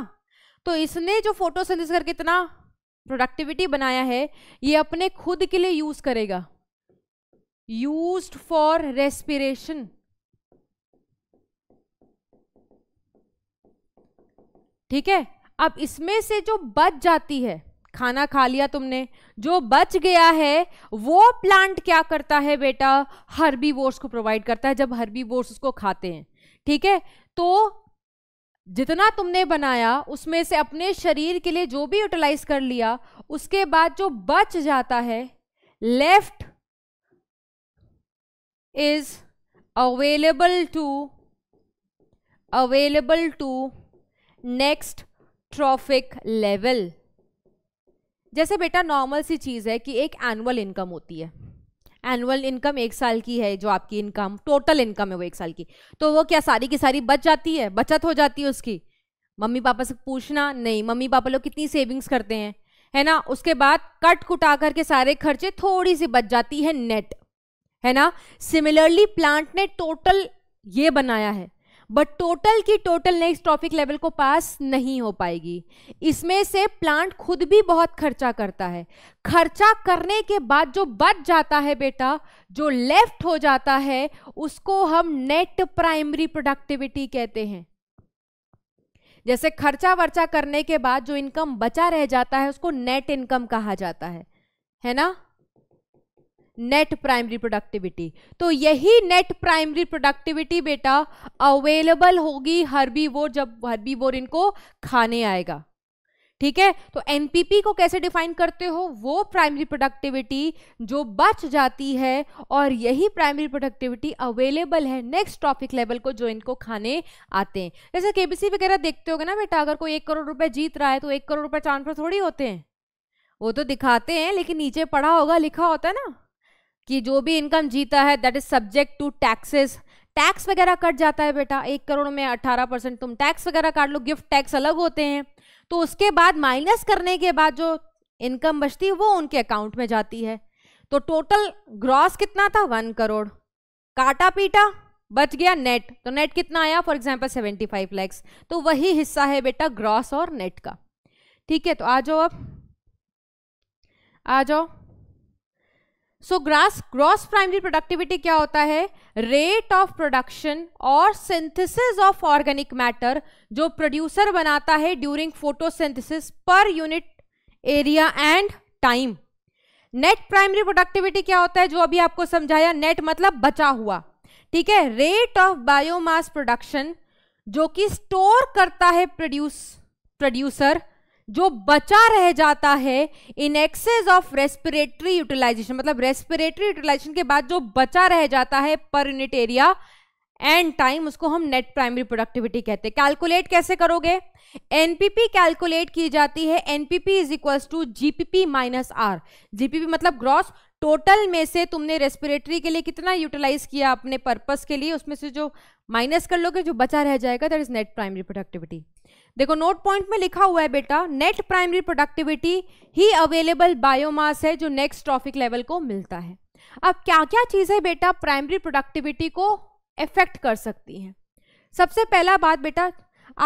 तो इसने जो फोटोसिंथेसिस करके इतना प्रोडक्टिविटी बनाया है ये अपने खुद के लिए यूज करेगा यूज फॉर रेस्पिरेशन ठीक है अब इसमें से जो बच जाती है खाना खा लिया तुमने जो बच गया है वो प्लांट क्या करता है बेटा हर्बी को प्रोवाइड करता है जब हर्बी उसको खाते हैं ठीक है तो जितना तुमने बनाया उसमें से अपने शरीर के लिए जो भी यूटिलाइज कर लिया उसके बाद जो बच जाता है left is available to available to next trophic level जैसे बेटा नॉर्मल सी चीज़ है कि एक एनुअल इनकम होती है एनुअल इनकम एक साल की है जो आपकी इनकम टोटल इनकम है वो एक साल की तो वो क्या सारी की सारी बच जाती है बचत हो जाती है उसकी मम्मी पापा से पूछना नहीं मम्मी पापा लोग कितनी सेविंग्स करते हैं है ना उसके बाद कट कुटा करके सारे खर्चे थोड़ी सी बच जाती है नेट है ना सिमिलरली प्लांट ने टोटल ये बनाया है बट टोटल की टोटल नेक्स्ट ट्रॉफिक लेवल को पास नहीं हो पाएगी इसमें से प्लांट खुद भी बहुत खर्चा करता है खर्चा करने के बाद जो बच जाता है बेटा जो लेफ्ट हो जाता है उसको हम नेट प्राइमरी प्रोडक्टिविटी कहते हैं जैसे खर्चा वर्चा करने के बाद जो इनकम बचा रह जाता है उसको नेट इनकम कहा जाता है है ना नेट प्राइमरी प्रोडक्टिविटी तो यही नेट प्राइमरी प्रोडक्टिविटी बेटा अवेलेबल होगी भी वोर जब भी वोर इनको खाने आएगा ठीक है तो एनपीपी को कैसे डिफाइन करते हो वो प्राइमरी प्रोडक्टिविटी जो बच जाती है और यही प्राइमरी प्रोडक्टिविटी अवेलेबल है नेक्स्ट टॉपिक लेवल को जो इनको खाने आते हैं जैसे केबीसी वगैरह देखते होगे ना बेटा अगर कोई एक करोड़ रुपए जीत रहा है तो एक करोड़ रुपए ट्रांसफर थोड़ी होते हैं वो तो दिखाते हैं लेकिन नीचे पढ़ा होगा लिखा होता है ना कि जो भी इनकम जीता है that is subject to taxes tax वगैरह कट जाता है बेटा एक करोड़ में अट्ठारह परसेंट तुम टैक्स वगैरह काट लो गिफ्ट टैक्स अलग होते हैं तो उसके बाद माइनस करने के बाद जो इनकम बचती है वो उनके अकाउंट में जाती है तो टोटल ग्रॉस कितना था वन करोड़ काटा पीटा बच गया नेट तो नेट कितना आया for example seventy five lakhs तो वही हिस्सा है बेटा ग्रॉस और नेट का ठीक है तो आ जाओ अब आ जाओ so grass gross primary productivity क्या होता है रेट ऑफ प्रोडक्शन और सिंथेसिस ऑफ ऑर्गेनिक मैटर जो प्रोड्यूसर बनाता है during photosynthesis per unit area and time net primary productivity क्या होता है जो अभी आपको समझाया नेट मतलब बचा हुआ ठीक है रेट ऑफ बायोमास प्रोडक्शन जो कि स्टोर करता है प्रोड्यूस produce, प्रोड्यूसर जो बचा रह जाता है in excess of respiratory utilization मतलब रेस्पिरेटरी यूटिलाइजेशन के बाद जो बचा रह जाता है पर यूनिट एरिया एंड टाइम उसको हम नेट प्राइमरी प्रोडक्टिविटी कहते हैं कैलकुलेट कैसे करोगे एनपीपी कैलकुलेट की जाती है NPP is equal to GPP minus R GPP मतलब ग्रॉस टोटल में से तुमने रेस्पिरेटरी के लिए कितना यूटिलाइज किया अपने पर्पस के लिए उसमें से जो माइनस कर लोगे जो बचा रह जाएगा that is net primary productivity देखो नोट पॉइंट में लिखा हुआ है बेटा नेट प्राइमरी प्रोडक्टिविटी ही अवेलेबल बायोमास है जो नेक्स्ट ट्रॉफिक लेवल को मिलता है अब क्या क्या चीज़ें बेटा प्राइमरी प्रोडक्टिविटी को इफेक्ट कर सकती हैं सबसे पहला बात बेटा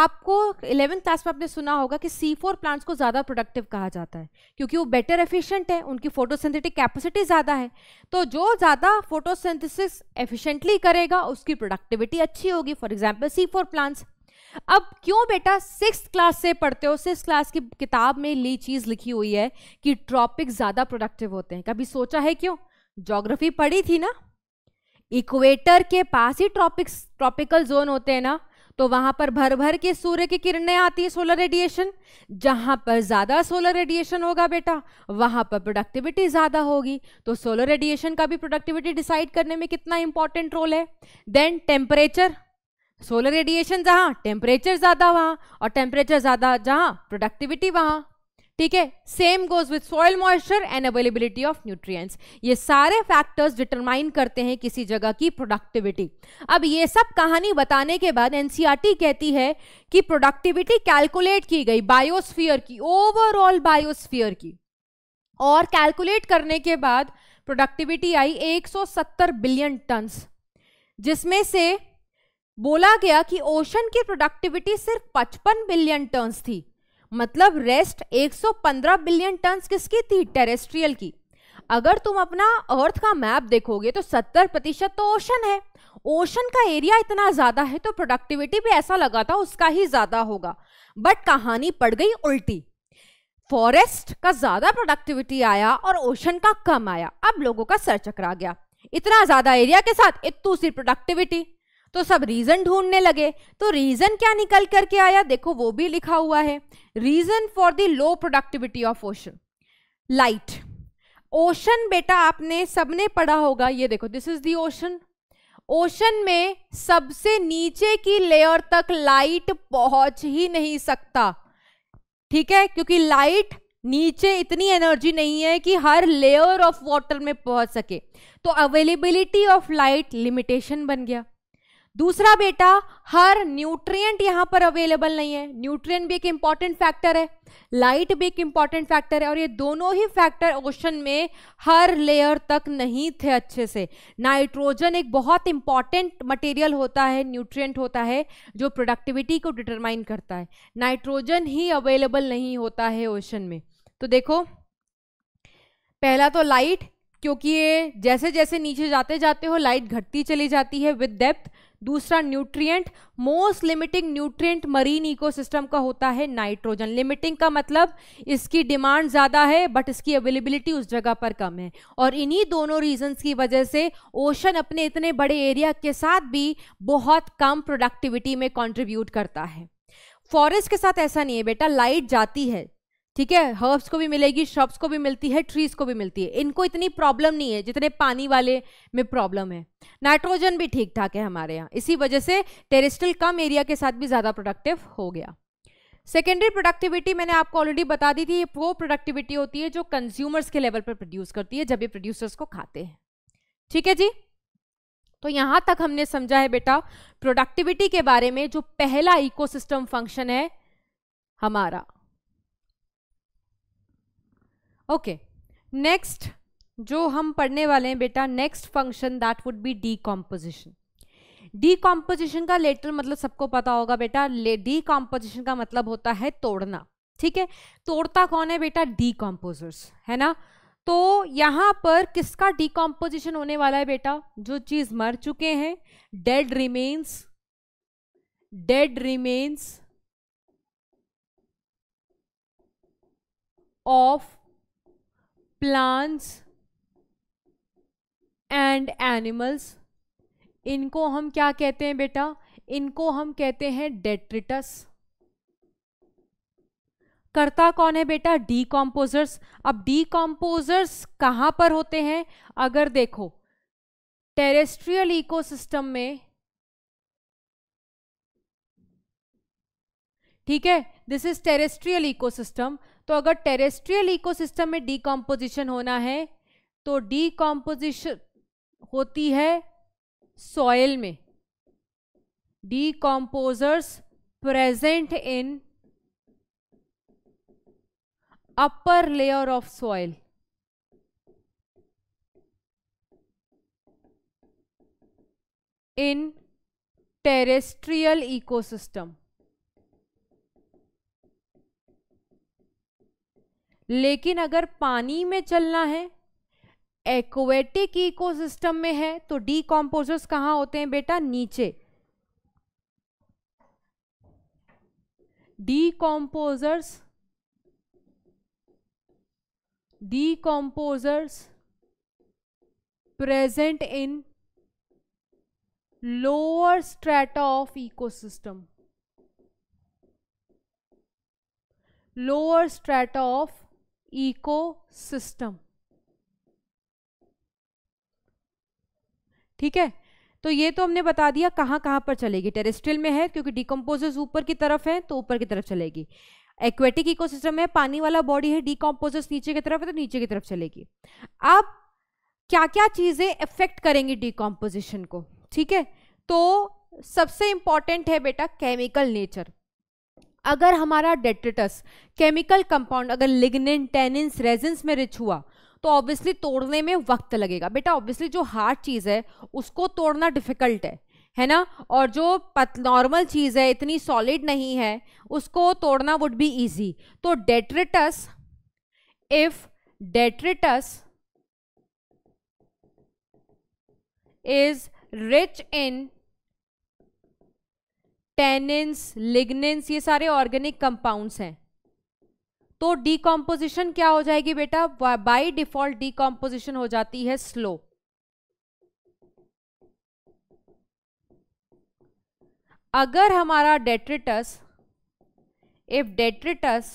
आपको इलेवेंथ क्लास में आपने सुना होगा कि सी फोर प्लांट्स को ज़्यादा प्रोडक्टिव कहा जाता है क्योंकि वो बेटर एफिशिएंट है उनकी फोटोसिंथेटिक कैपेसिटी ज़्यादा है तो जो ज़्यादा फोटोसिंथेसिस एफिशिएंटली करेगा उसकी प्रोडक्टिविटी अच्छी होगी for example C four plants अब क्यों बेटा सिक्स क्लास से पढ़ते हो सिक्स क्लास की किताब में ली चीज़ लिखी हुई है कि ट्रॉपिक ज़्यादा प्रोडक्टिव होते हैं कभी सोचा है क्यों जोग्राफी पढ़ी थी ना इक्वेटर के पास ही ट्रॉपिक्स ट्रॉपिकल जोन होते हैं ना तो वहां पर भर भर के सूर्य की किरणें आती है सोलर रेडिएशन जहां पर ज्यादा सोलर रेडिएशन होगा बेटा वहां पर प्रोडक्टिविटी ज्यादा होगी तो सोलर रेडिएशन का भी प्रोडक्टिविटी डिसाइड करने में कितना इंपॉर्टेंट रोल है देन टेम्परेचर सोलर रेडिएशन जहाँ टेम्परेचर ज़्यादा वहाँ और टेम्परेचर ज़्यादा जहाँ प्रोडक्टिविटी वहाँ ठीक है same goes with soil moisture and availability of nutrients ये सारे फैक्टर्स डिटरमाइन करते हैं किसी जगह की प्रोडक्टिविटी अब ये सब कहानी बताने के बाद एनसीईआरटी e कहती है कि प्रोडक्टिविटी कैलकुलेट की गई बायोस्फीयर की ओवरऑल बायोस्फीयर की और कैलकुलेट करने के बाद प्रोडक्टिविटी आई 170 बिलियन टन जिसमें से बोला गया कि ओशन की प्रोडक्टिविटी सिर्फ 55 बिलियन टन्स थी मतलब रेस्ट 115 बिलियन टन्स किसकी थी टेरेस्ट्रियल की अगर तुम अपना अर्थ का मैप देखोगे तो 70 प्रतिशत तो ओशन है ओशन का एरिया इतना ज़्यादा है तो प्रोडक्टिविटी भी ऐसा लगा था उसका ही ज़्यादा होगा बट कहानी पड़ गई उल्टी फॉरेस्ट का ज़्यादा प्रोडक्टिविटी आया और ओशन का कम आया अब लोगों का सर चकरा गया इतना ज़्यादा एरिया के साथ इतू सी प्रोडक्टिविटी तो सब रीज़न ढूंढने लगे तो रीज़न क्या निकल करके आया देखो वो भी लिखा हुआ है reason for the low productivity of ocean light ocean बेटा आपने सबने पढ़ा होगा ये देखो दिस इज़ दिन ओशन ओशन में सबसे नीचे की लेयर तक लाइट पहुंच ही नहीं सकता ठीक है क्योंकि लाइट नीचे इतनी एनर्जी नहीं है कि हर लेयर ऑफ वाटर में पहुंच सके तो अवेलेबिलिटी ऑफ लाइट लिमिटेशन बन गया दूसरा बेटा हर न्यूट्रिएंट यहाँ पर अवेलेबल नहीं है न्यूट्रिएंट भी एक इम्पॉर्टेंट फैक्टर है लाइट भी एक इंपॉर्टेंट फैक्टर है और ये दोनों ही फैक्टर ओशन में हर लेयर तक नहीं थे अच्छे से नाइट्रोजन एक बहुत इंपॉर्टेंट मटेरियल होता है न्यूट्रिएंट होता है जो प्रोडक्टिविटी को डिटरमाइन करता है नाइट्रोजन ही अवेलेबल नहीं होता है ओशन में तो देखो पहला तो लाइट क्योंकि ये जैसे जैसे नीचे जाते जाते हो लाइट घटती चली जाती है विद डेप्थ दूसरा nutrient most limiting nutrient marine ecosystem का होता है नाइट्रोजन लिमिटिंग का मतलब इसकी डिमांड ज़्यादा है बट इसकी अवेलेबिलिटी उस जगह पर कम है और इन्हीं दोनों रीजंस की वजह से ओशन अपने इतने बड़े एरिया के साथ भी बहुत कम प्रोडक्टिविटी में कॉन्ट्रीब्यूट करता है फॉरेस्ट के साथ ऐसा नहीं है बेटा लाइट जाती है ठीक है हर्ब्स को भी मिलेगी श्रब्स को भी मिलती है ट्रीज को भी मिलती है इनको इतनी प्रॉब्लम नहीं है जितने पानी वाले में प्रॉब्लम है नाइट्रोजन भी ठीक ठाक है हमारे यहाँ इसी वजह से टेरेस्टल कम एरिया के साथ भी ज़्यादा प्रोडक्टिव हो गया सेकेंडरी प्रोडक्टिविटी मैंने आपको ऑलरेडी बता दी थी वो प्रोडक्टिविटी होती है जो कंज्यूमर्स के लेवल पर प्रोड्यूस करती है जब ये प्रोड्यूसर्स को खाते हैं ठीक है जी तो यहां तक हमने समझा है बेटा प्रोडक्टिविटी के बारे में जो पहला इकोसिस्टम फंक्शन है हमारा ओके नेक्स्ट जो हम पढ़ने वाले हैं बेटा next function that would be decomposition decomposition का लेटर मतलब सबको पता होगा बेटा डीकॉम्पोजिशन का मतलब होता है तोड़ना ठीक है तोड़ता कौन है बेटा डीकॉम्पोजर्स है ना तो यहाँ पर किसका डीकॉम्पोजिशन होने वाला है बेटा जो चीज़ मर चुके हैं dead remains dead remains of plants and animals इनको हम क्या कहते हैं बेटा इनको हम कहते हैं डेट्रिटस करता कौन है बेटा डीकॉम्पोजर्स अब डीकॉम्पोजर्स कहां पर होते हैं अगर देखो टेरेस्ट्रियल इकोसिस्टम में ठीक है दिस इज टेरेस्ट्रियल इकोसिस्टम तो अगर टेरेस्ट्रियल इकोसिस्टम में डीकम्पोजिशन होना है तो डीकम्पोजिशन होती है सॉयल में decomposers present in upper layer of soil in terrestrial ecosystem लेकिन अगर पानी में चलना है एक्वेटिक इकोसिस्टम में है तो डी कॉम्पोजर्स कहाँ होते हैं बेटा नीचे decomposers decomposers present in lower strata of ecosystem lower strata of ecosystem ठीक है तो ये तो हमने बता दिया कहाँ कहां पर चलेगी टेरेस्ट्रियल में है क्योंकि डिकम्पोजेस ऊपर की तरफ है तो ऊपर की तरफ चलेगी एक्वेटिक इकोसिस्टम है पानी वाला बॉडी है डिकम्पोजेस नीचे की तरफ है तो नीचे की तरफ चलेगी अब क्या क्या चीज़ें इफेक्ट करेंगी डिकम्पोजिशन को ठीक है तो सबसे इंपॉर्टेंट है बेटा केमिकल नेचर अगर हमारा डेट्रिटस केमिकल कंपाउंड अगर लिग्निन टेनिन रेजिन्स में रिच हुआ तो ऑब्वियसली तोड़ने में वक्त लगेगा बेटा ऑब्वियसली जो हार्ड चीज़ है उसको तोड़ना डिफिकल्ट है है ना और जो पत नॉर्मल चीज़ है इतनी सॉलिड नहीं है उसको तोड़ना वुड बी इजी तो detritus if detritus is rich in tannins lignins ये सारे ऑर्गेनिक कंपाउंड्स हैं तो डीकॉम्पोजिशन क्या हो जाएगी बेटा बाय डिफॉल्ट डीकॉम्पोजिशन हो जाती है स्लो अगर हमारा detritus if detritus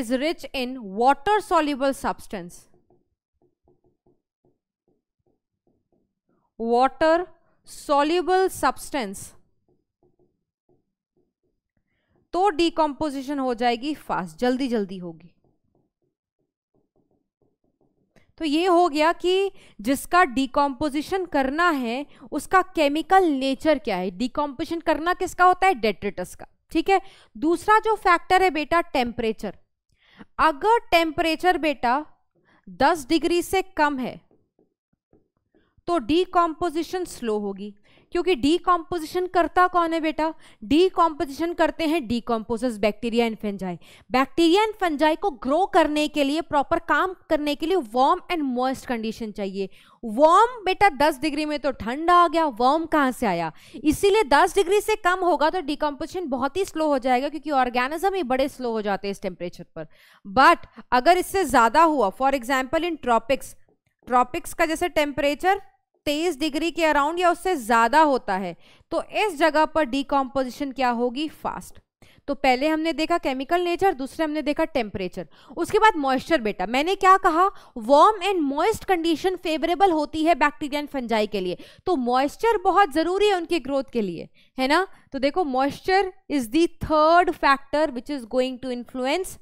is rich in water soluble substance water soluble substance तो डीकम्पोजिशन हो जाएगी फास्ट जल्दी जल्दी होगी तो ये हो गया कि जिसका डिकम्पोजिशन करना है उसका केमिकल नेचर क्या है डिकम्पोजिशन करना किसका होता है डेट्रेटस का ठीक है दूसरा जो फैक्टर है बेटा टेम्परेचर अगर टेम्परेचर बेटा 10 डिग्री से कम है तो डीकॉम्पोजिशन स्लो होगी क्योंकि डीकॉम्पोजिशन करता कौन है बेटा डीकॉम्पोजिशन करते हैं decomposers bacteria and fungi bacteria and fungi को ग्रो करने के लिए प्रॉपर काम करने के लिए वार्म एंड मॉइस्ट कंडीशन चाहिए वार्म बेटा 10 डिग्री में तो ठंड आ गया वार्म कहाँ से आया इसीलिए 10 डिग्री से कम होगा तो डिकम्पोजिशन बहुत ही स्लो हो जाएगा क्योंकि ऑर्गेनिज्म ही बड़े स्लो हो जाते हैं इस टेम्परेचर पर बट अगर इससे ज़्यादा हुआ for example in tropics tropics का जैसे टेम्परेचर 23 डिग्री के अराउंड या उससे ज़्यादा होता है तो इस जगह पर डिकम्पोजिशन क्या होगी फास्ट तो पहले हमने देखा केमिकल नेचर दूसरे हमने देखा टेम्परेचर उसके बाद मॉइस्चर बेटा मैंने क्या कहा warm and moist condition favourable होती है बैक्टीरिया एंड फंजाई के लिए तो मॉइस्चर बहुत ज़रूरी है उनके ग्रोथ के लिए है ना तो देखो moisture is the third factor which is going to influence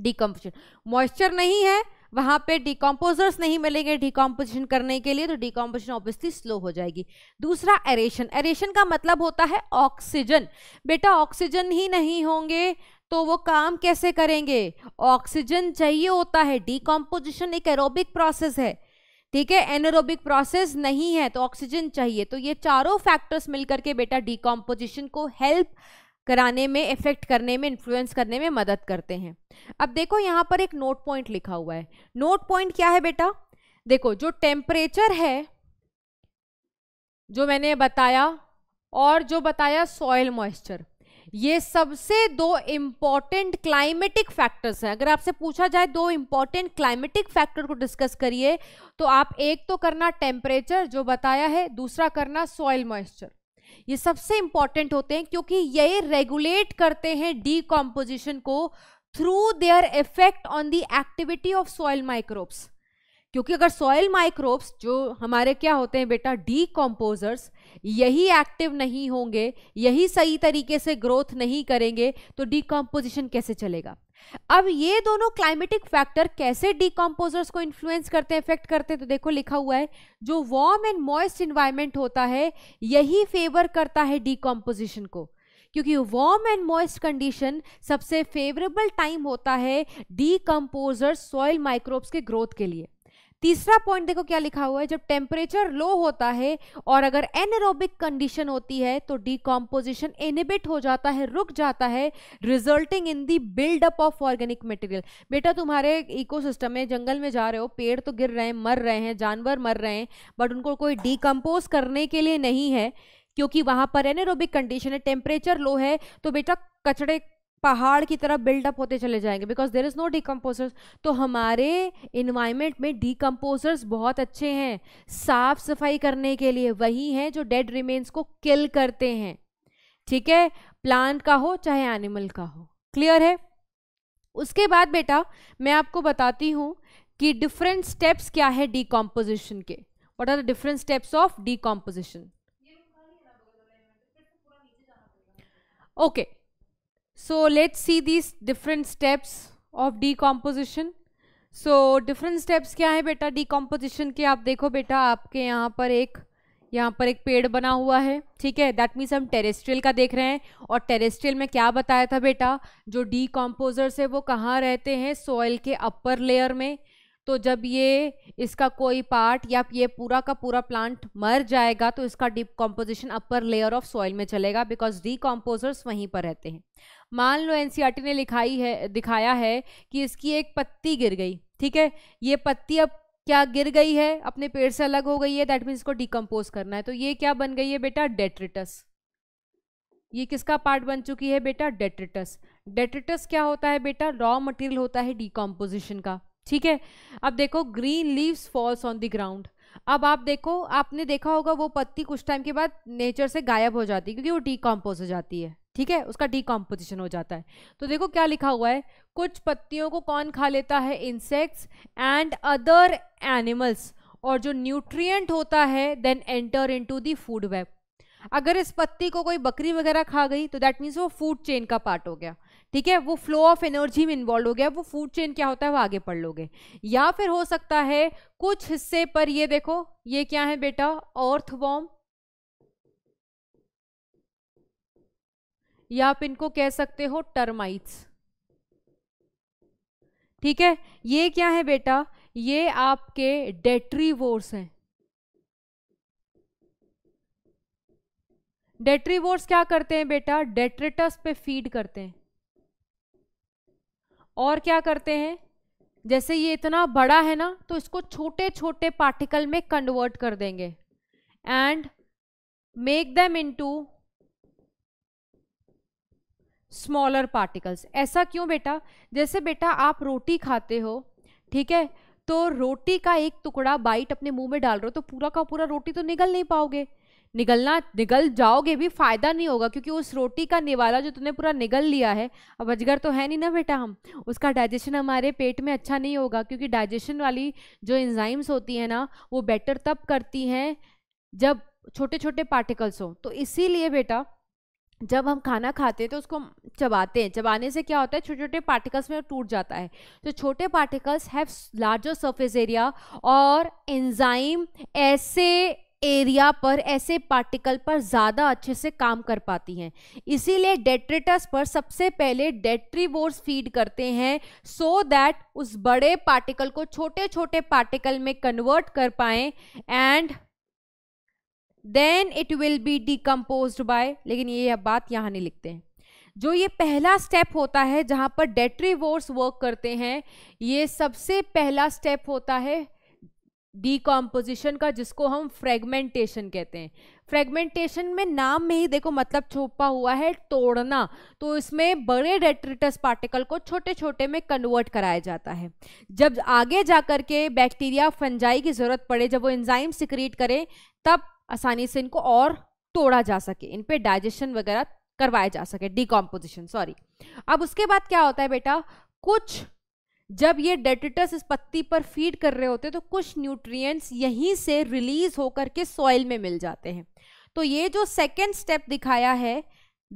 decomposition moisture नहीं है वहाँ पे डिकम्पोजर्स नहीं मिलेंगे डिकम्पोजिशन करने के लिए तो डिकम्पोजिशन ऑब्वियसली स्लो हो जाएगी दूसरा एरेशन एरेशन का मतलब होता है ऑक्सीजन बेटा ऑक्सीजन ही नहीं होंगे तो वो काम कैसे करेंगे ऑक्सीजन चाहिए होता है डिकम्पोजिशन एक एरोबिक प्रोसेस है ठीक है एनरोबिक प्रोसेस नहीं है तो ऑक्सीजन चाहिए तो ये चारों फैक्टर्स मिलकर के बेटा डिकम्पोजिशन को हेल्प कराने में इफेक्ट करने में इन्फ्लुएंस करने में मदद करते हैं अब देखो यहाँ पर एक नोट पॉइंट लिखा हुआ है नोट पॉइंट क्या है बेटा देखो जो टेम्परेचर है जो मैंने बताया और जो बताया सॉयल मॉइस्चर ये सबसे दो इम्पॉर्टेंट क्लाइमेटिक फैक्टर्स हैं अगर आपसे पूछा जाए दो इम्पॉर्टेंट क्लाइमेटिक फैक्टर को डिस्कस करिए तो आप एक तो करना टेम्परेचर जो बताया है दूसरा करना सॉयल मॉइस्चर ये सबसे इंपॉर्टेंट होते हैं क्योंकि ये रेगुलेट करते हैं डीकॉम्पोजिशन को through their effect on the activity of soil microbes क्योंकि अगर सॉइल माइक्रोब्स जो हमारे क्या होते हैं बेटा डीकम्पोजर्स यही एक्टिव नहीं होंगे यही सही तरीके से ग्रोथ नहीं करेंगे तो डीकम्पोजिशन कैसे चलेगा अब ये दोनों क्लाइमेटिक फैक्टर कैसे डिकम्पोजर्स को इन्फ्लुएंस करते हैं इफेक्ट करते हैं तो देखो लिखा हुआ है जो वार्म एंड मॉइस्ट इन्वायरमेंट होता है यही फेवर करता है डिकम्पोजिशन को क्योंकि वार्म एंड मॉइस्ट कंडीशन सबसे फेवरेबल टाइम होता है डिकम्पोजर्स सॉइल माइक्रोब्स के ग्रोथ के लिए तीसरा पॉइंट देखो क्या लिखा हुआ है जब टेम्परेचर लो होता है और अगर एनरोबिक कंडीशन होती है तो डिकॉम्पोजिशन इनिबिट हो जाता है रुक जाता है resulting in the buildup of organic material बेटा तुम्हारे इकोसिस्टम में जंगल में जा रहे हो पेड़ तो गिर रहे हैं मर रहे हैं जानवर मर रहे हैं बट उनको कोई डिकम्पोज करने के लिए नहीं है क्योंकि वहाँ पर एनरोबिक कंडीशन है टेम्परेचर लो है तो बेटा कचड़े पहाड़ की तरफ बिल्डअप होते चले जाएंगे because there is no decomposers तो हमारे इन्वायरमेंट में डिकम्पोजर्स बहुत अच्छे हैं साफ सफाई करने के लिए वही हैं जो डेड रिमेन्स को किल करते हैं ठीक है प्लांट का हो चाहे एनिमल का हो क्लियर है उसके बाद बेटा मैं आपको बताती हूँ कि डिफरेंट स्टेप्स क्या है डिकम्पोजिशन के what are the different steps of decomposition okay okay. So let's see these different steps of decomposition. So different steps क्या है बेटा decomposition के आप देखो बेटा आपके यहाँ पर एक यहाँ पर एक पेड़ बना हुआ है ठीक है दैट मीन्स हम टेरेस्ट्रियल का देख रहे हैं और टेरेस्ट्रियल में क्या बताया था बेटा जो डीकम्पोजर्स है वो कहाँ रहते हैं सॉइल के अपर लेयर में तो जब ये इसका कोई पार्ट या ये पूरा का पूरा प्लांट मर जाएगा तो इसका composition upper layer of soil में चलेगा बिकॉज डीकम्पोजर्स वहीं पर रहते हैं मान लो एनसीईआरटी e ने लिखाई है दिखाया है कि इसकी एक पत्ती गिर गई ठीक है ये पत्ती अब क्या गिर गई है अपने पेड़ से अलग हो गई है दैट मीन्स इसको डिकम्पोज करना है तो ये क्या बन गई है बेटा डेट्रिटस ये किसका पार्ट बन चुकी है बेटा डेट्रिटस डेट्रिटस क्या होता है बेटा रॉ मटेरियल होता है डिकम्पोजिशन का ठीक है अब देखो green leaves falls on the ground अब आप देखो आपने देखा होगा वो पत्ती कुछ टाइम के बाद नेचर से गायब हो जाती है क्योंकि वो डिकम्पोज हो जाती है ठीक है उसका डीकम्पोजिशन हो जाता है तो देखो क्या लिखा हुआ है कुछ पत्तियों को कौन खा लेता है इंसेक्ट्स एंड अदर एनिमल्स और जो न्यूट्रिएंट होता है then enter into the food web अगर इस पत्ती को कोई बकरी वगैरह खा गई तो दैट मीन्स वो फूड चेन का पार्ट हो गया ठीक है वो फ्लो ऑफ एनर्जी में इन्वॉल्व हो गया वो फूड चेन क्या होता है वो आगे पढ़ लोगे या फिर हो सकता है कुछ हिस्से पर ये देखो ये क्या है बेटा अर्थवॉर्म या आप इनको कह सकते हो टर्माइट्स ठीक है ये क्या है बेटा ये आपके डेट्रीवोर्स हैं डेट्रीवोर्स क्या करते हैं बेटा डेट्रेटस पे फीड करते हैं और क्या करते हैं जैसे ये इतना बड़ा है ना तो इसको छोटे छोटे पार्टिकल में कन्वर्ट कर देंगे and make them into smaller particles ऐसा क्यों बेटा जैसे बेटा आप रोटी खाते हो ठीक है तो रोटी का एक टुकड़ा बाइट अपने मुंह में डाल रहे हो तो पूरा का पूरा रोटी तो निगल नहीं पाओगे निगलना निगल जाओगे भी फायदा नहीं होगा क्योंकि उस रोटी का निवाला जो तुमने पूरा निगल लिया है अब अजगर तो है नहीं ना बेटा हम उसका डाइजेशन हमारे पेट में अच्छा नहीं होगा क्योंकि डाइजेशन वाली जो एंजाइम्स होती हैं ना वो बेटर तब करती हैं जब छोटे छोटे पार्टिकल्स हों तो इसीलिए बेटा जब हम खाना खाते हैं तो उसको चबाते हैं चबाने से क्या होता है छोटे छोटे पार्टिकल्स में टूट जाता है तो छोटे particles have larger surface area और एंजाइम ऐसे एरिया पर ऐसे पार्टिकल पर ज़्यादा अच्छे से काम कर पाती हैं इसीलिए डेट्रेटस पर सबसे पहले डेट्रीवोर्स फीड करते हैं सो so दैट उस बड़े पार्टिकल को छोटे छोटे पार्टिकल में कन्वर्ट कर पाएँ and then it will be decompose by लेकिन ये बात यहाँ नहीं लिखते हैं जो ये पहला स्टेप होता है जहाँ पर डेट्रीवोर्स वर्क करते हैं ये सबसे पहला स्टेप होता है डिकम्पोजिशन का जिसको हम फ्रेगमेंटेशन कहते हैं फ्रेगमेंटेशन में नाम में ही देखो मतलब छुपा हुआ है तोड़ना तो इसमें बड़े डेट्रिटस पार्टिकल को छोटे छोटे में कन्वर्ट कराया जाता है जब आगे जा के बैक्टीरिया फंजाई की ज़रूरत पड़े जब वो एंजाइम सिक्रीट करें तब आसानी से इनको और तोड़ा जा सके इन पर डाइजेशन वगैरह करवाया जा सके डिकम्पोजिशन सॉरी अब उसके बाद क्या होता है बेटा कुछ जब ये डेटिटस इस पत्ती पर फीड कर रहे होते हैं तो कुछ न्यूट्रिएंट्स यहीं से रिलीज होकर के सॉइल में मिल जाते हैं तो ये जो सेकेंड स्टेप दिखाया है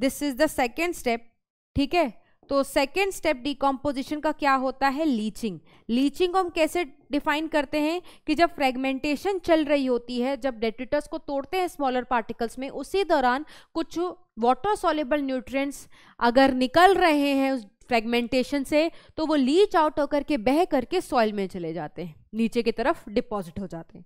this is the second step ठीक है तो सेकेंड स्टेप डिकम्पोजिशन का क्या होता है लीचिंग लीचिंग को हम कैसे डिफाइन करते हैं कि जब फ्रेगमेंटेशन चल रही होती है जब डेटिटस को तोड़ते हैं स्मॉलर पार्टिकल्स में उसी दौरान कुछ वाटर सॉलेबल न्यूट्रिएंट्स अगर निकल रहे हैं उस फ्रेगमेंटेशन से तो वो लीच आउट होकर के बह करके सॉइल में चले जाते हैं नीचे की तरफ डिपॉजिट हो जाते हैं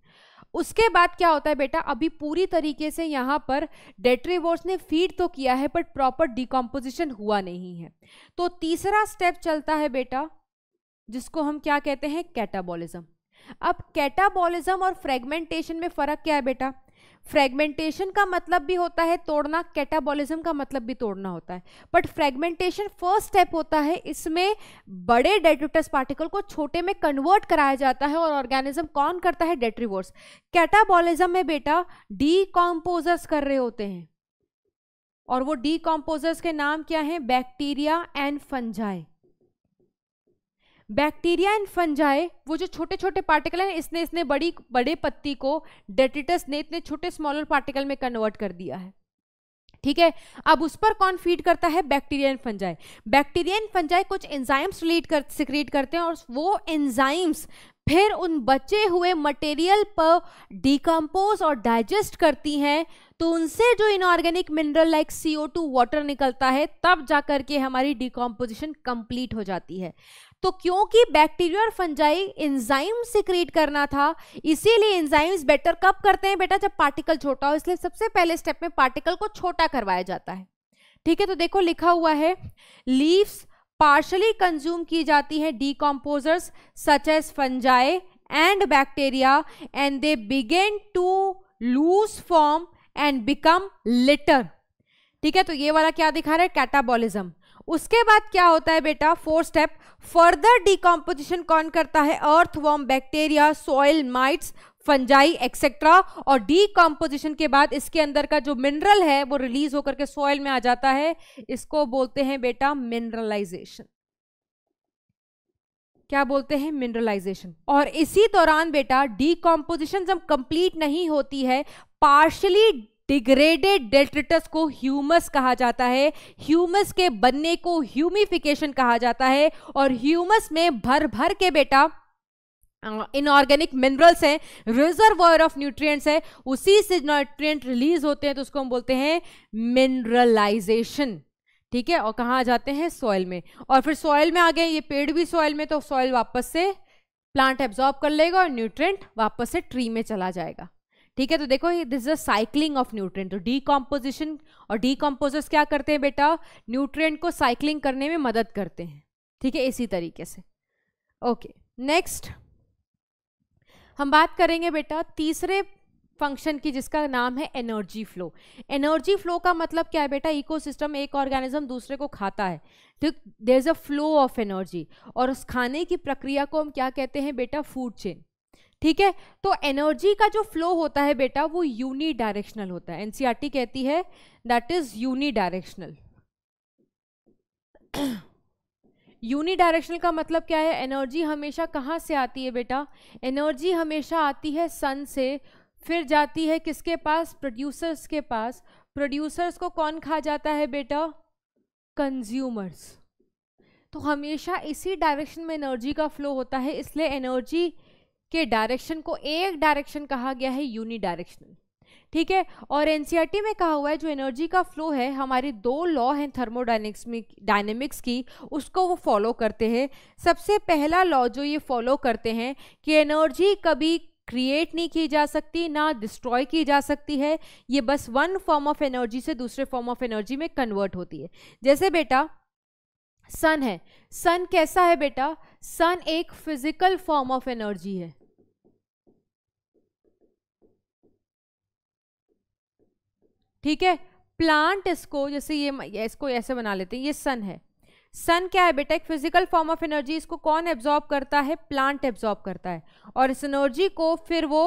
उसके बाद क्या होता है बेटा अभी पूरी तरीके से यहाँ पर डेट्रीवोर्स ने फीड तो किया है बट प्रॉपर डिकम्पोजिशन हुआ नहीं है तो तीसरा स्टेप चलता है बेटा जिसको हम क्या कहते हैं कैटाबॉलिज्म अब कैटाबॉलिज्म और फ्रेगमेंटेशन में फ़र्क क्या है बेटा फ्रेगमेंटेशन का मतलब भी होता है तोड़ना कैटाबॉलिज्म का मतलब भी तोड़ना होता है बट फ्रेगमेंटेशन फर्स्ट स्टेप होता है इसमें बड़े डेट्रिटस पार्टिकल को छोटे में कन्वर्ट कराया जाता है और ऑर्गेनिज्म कौन करता है डेट्रीवर्स कैटाबॉलिज्म में बेटा डीकॉम्पोजर्स कर रहे होते हैं और वो डीकॉम्पोजर्स के नाम क्या हैं bacteria and fungi bacteria and fungi वो जो छोटे छोटे पार्टिकल हैं इसने इसने बड़ी बड़े पत्ती को डेटिटस ने इतने छोटे स्मॉलर पार्टिकल में कन्वर्ट कर दिया है ठीक है अब उस पर कौन फीड करता है bacteria and fungi bacteria and fungi कुछ एंजाइम्स रिलीट कर सिक्रीट करते हैं और वो एंजाइम्स फिर उन बचे हुए मटेरियल पर डिकम्पोज और डाइजेस्ट करती हैं तो उनसे जो inorganic mineral like C O two water निकलता है तब जा के हमारी डिकम्पोजिशन कंप्लीट हो जाती है तो क्योंकि बैक्टीरिया और फंजाई एंजाइम से क्रिएट करना था इसीलिए इंजाइम्स बेटर कब करते हैं बेटा जब पार्टिकल छोटा हो इसलिए सबसे पहले स्टेप में पार्टिकल को छोटा करवाया जाता है ठीक है तो देखो लिखा हुआ है लीव्स पार्शली कंज्यूम की जाती है decomposers such as fungi and bacteria and they begin to lose form and become litter ठीक है तो ये वाला क्या दिखा रहा है कैटाबॉलिज्म उसके बाद क्या होता है बेटा फोर स्टेप फर्दर डिकम्पोजिशन कौन करता है earthworm bacteria soil mites fungi etcetera और डीकम्पोजिशन के बाद इसके अंदर का जो मिनरल है वो रिलीज होकर के सॉइल में आ जाता है इसको बोलते हैं बेटा मिनरलाइजेशन क्या बोलते हैं मिनरलाइजेशन और इसी दौरान बेटा डीकम्पोजिशन जब कंप्लीट नहीं होती है पार्शली डिग्रेडेड डेल्ट्रिटस को ह्यूमस कहा जाता है ह्यूमस के बनने को ह्यूमिफिकेशन कहा जाता है और ह्यूमस में भर भर के बेटा इनऑर्गेनिक मिनरल्स हैं रिजर्वॉयर ऑफ न्यूट्रिएंट्स है उसी से न्यूट्रिएंट रिलीज होते हैं तो उसको हम बोलते हैं मिनरलाइजेशन ठीक है और कहाँ आ जाते हैं सॉइल में और फिर सॉइल में आ गए ये पेड़ भी सॉइल में तो सॉइल वापस से प्लांट एब्जॉर्ब कर लेगा और न्यूट्रिएंट वापस से ट्री में चला जाएगा ठीक है तो देखो this is a cycling of nutrient तो डीकम्पोजिशन और डीकम्पोजर्स क्या करते हैं बेटा न्यूट्रिएंट को साइकिलिंग करने में मदद करते हैं ठीक है इसी तरीके से ओके नेक्स्ट हम बात करेंगे बेटा तीसरे फंक्शन की जिसका नाम है एनर्जी फ्लो एनर्जी फ्लो का मतलब क्या है बेटा इकोसिस्टम एक ऑर्गेनिज्म दूसरे को खाता है ठीक there is a flow of energy और उस खाने की प्रक्रिया को हम क्या कहते हैं बेटा फूड चेन ठीक है तो एनर्जी का जो फ्लो होता है बेटा वो यूनी डायरेक्शनल होता है एनसीईआरटी e कहती है that is unidirectional unidirectional का मतलब क्या है एनर्जी हमेशा कहाँ से आती है बेटा एनर्जी हमेशा आती है सन से फिर जाती है किसके पास प्रोड्यूसर्स के पास प्रोड्यूसर्स को कौन खा जाता है बेटा कंज्यूमर्स तो हमेशा इसी डायरेक्शन में एनर्जी का फ्लो होता है इसलिए एनर्जी के डायरेक्शन को एक डायरेक्शन कहा गया है यूनि डायरेक्शनल ठीक है और एनसीईआरटी e में कहा हुआ है जो एनर्जी का फ्लो है हमारे दो लॉ हैं थर्मोडाइनिक्स में डायनेमिक्स की उसको वो फॉलो करते हैं सबसे पहला लॉ जो ये फॉलो करते हैं कि एनर्जी कभी क्रिएट नहीं की जा सकती ना डिस्ट्रॉय की जा सकती है ये बस वन फॉर्म ऑफ एनर्जी से दूसरे फॉर्म ऑफ एनर्जी में कन्वर्ट होती है जैसे बेटा सन है सन कैसा है बेटा सन एक फिजिकल फॉर्म ऑफ एनर्जी है ठीक है प्लांट इसको जैसे ये इसको ऐसे बना लेते हैं ये सन है सन क्या है बेटा एक फिजिकल फॉर्म ऑफ एनर्जी इसको कौन एब्जॉर्ब करता है प्लांट एब्जॉर्ब करता है और इस एनर्जी को फिर वो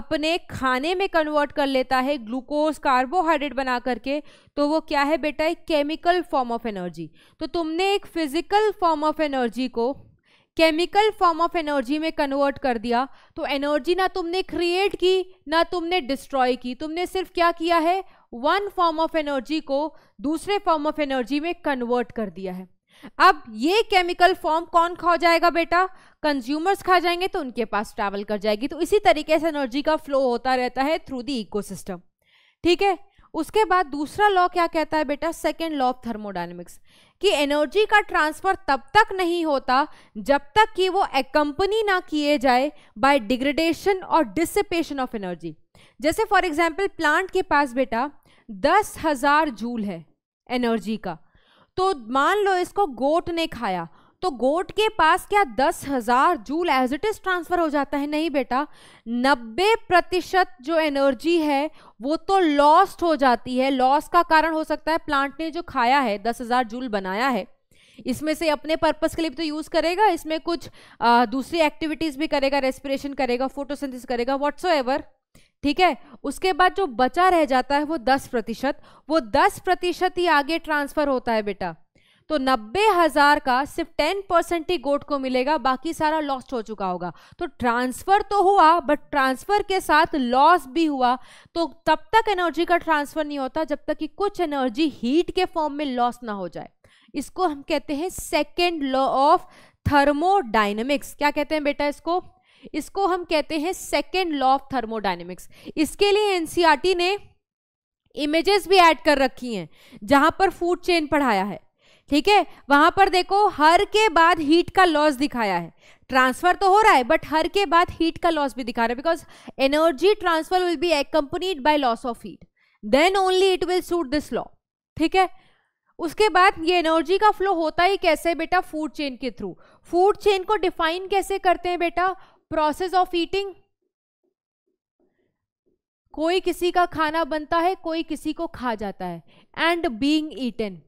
अपने खाने में कन्वर्ट कर लेता है ग्लूकोज कार्बोहाइड्रेट बना करके तो वो क्या है बेटा एक केमिकल फॉर्म ऑफ एनर्जी तो तुमने एक फिजिकल फॉर्म ऑफ एनर्जी को केमिकल फॉर्म ऑफ एनर्जी में कन्वर्ट कर दिया तो एनर्जी ना तुमने क्रिएट की ना तुमने डिस्ट्रॉय की तुमने सिर्फ क्या किया है वन फॉर्म ऑफ एनर्जी को दूसरे फॉर्म ऑफ एनर्जी में कन्वर्ट कर दिया है अब ये केमिकल फॉर्म कौन खा जाएगा बेटा कंज्यूमर्स खा जाएंगे तो उनके पास ट्रैवल कर जाएगी तो इसी तरीके से एनर्जी का फ्लो होता रहता है थ्रू द इकोसिस्टम ठीक है उसके बाद दूसरा लॉ क्या कहता है बेटा सेकेंड लॉ ऑफ थर्मोडाइनमिक्स कि एनर्जी का ट्रांसफर तब तक नहीं होता जब तक कि वो एकम्पनी ना किए जाए बाय डिग्रेडेशन और डिसिपेशन ऑफ एनर्जी जैसे फॉर एग्जाम्पल प्लांट के पास बेटा दस हज़ार जूल है एनर्जी का तो मान लो इसको गोट ने खाया तो गोट के पास क्या दस हज़ार joule as it is transfer हो जाता है नहीं बेटा नब्बे प्रतिशत जो एनर्जी है वो तो लॉस्ट हो जाती है लॉस का कारण हो सकता है प्लांट ने जो खाया है दस हज़ार जूल बनाया है इसमें से अपने पर्पस के लिए भी तो यूज़ करेगा इसमें कुछ आ, दूसरी एक्टिविटीज़ भी करेगा रेस्पिरेशन करेगा फोटोसिंथेसिस करेगा व्हाट्सो एवर ठीक है उसके बाद जो बचा रह जाता है वो दस प्रतिशत वो दस प्रतिशत ही आगे ट्रांसफर होता है बेटा तो नब्बे हजार का सिर्फ टेन परसेंट ही गोट को मिलेगा बाकी सारा लॉस्ट हो चुका होगा तो ट्रांसफर तो हुआ बट ट्रांसफर के साथ लॉस भी हुआ तो तब तक एनर्जी का ट्रांसफर नहीं होता जब तक कि कुछ एनर्जी हीट के फॉर्म में लॉस ना हो जाए इसको हम कहते हैं सेकेंड लॉ ऑफ थर्मोडाइनमिक्स क्या कहते हैं बेटा इसको इसको हम कहते हैं सेकेंड लॉ ऑफ थर्मोडाइनमिक्स इसके लिए एनसीईआरटी e ने इमेजेस भी ऐड कर रखी हैं जहां पर फूड चेन पढ़ाया है ठीक है वहां पर देखो हर के बाद हीट का लॉस दिखाया है ट्रांसफर तो हो रहा है बट हर के बाद हीट का लॉस भी दिखा रहा है because energy transfer will be accompanied by loss of heat then only it will suit this law ठीक है उसके बाद ये एनर्जी का फ्लो होता ही कैसे बेटा फूड चेन के थ्रू फूड चेन को डिफाइन कैसे करते हैं बेटा प्रोसेस ऑफ ईटिंग कोई किसी का खाना बनता है कोई किसी को खा जाता है एंड बीइंग ईटन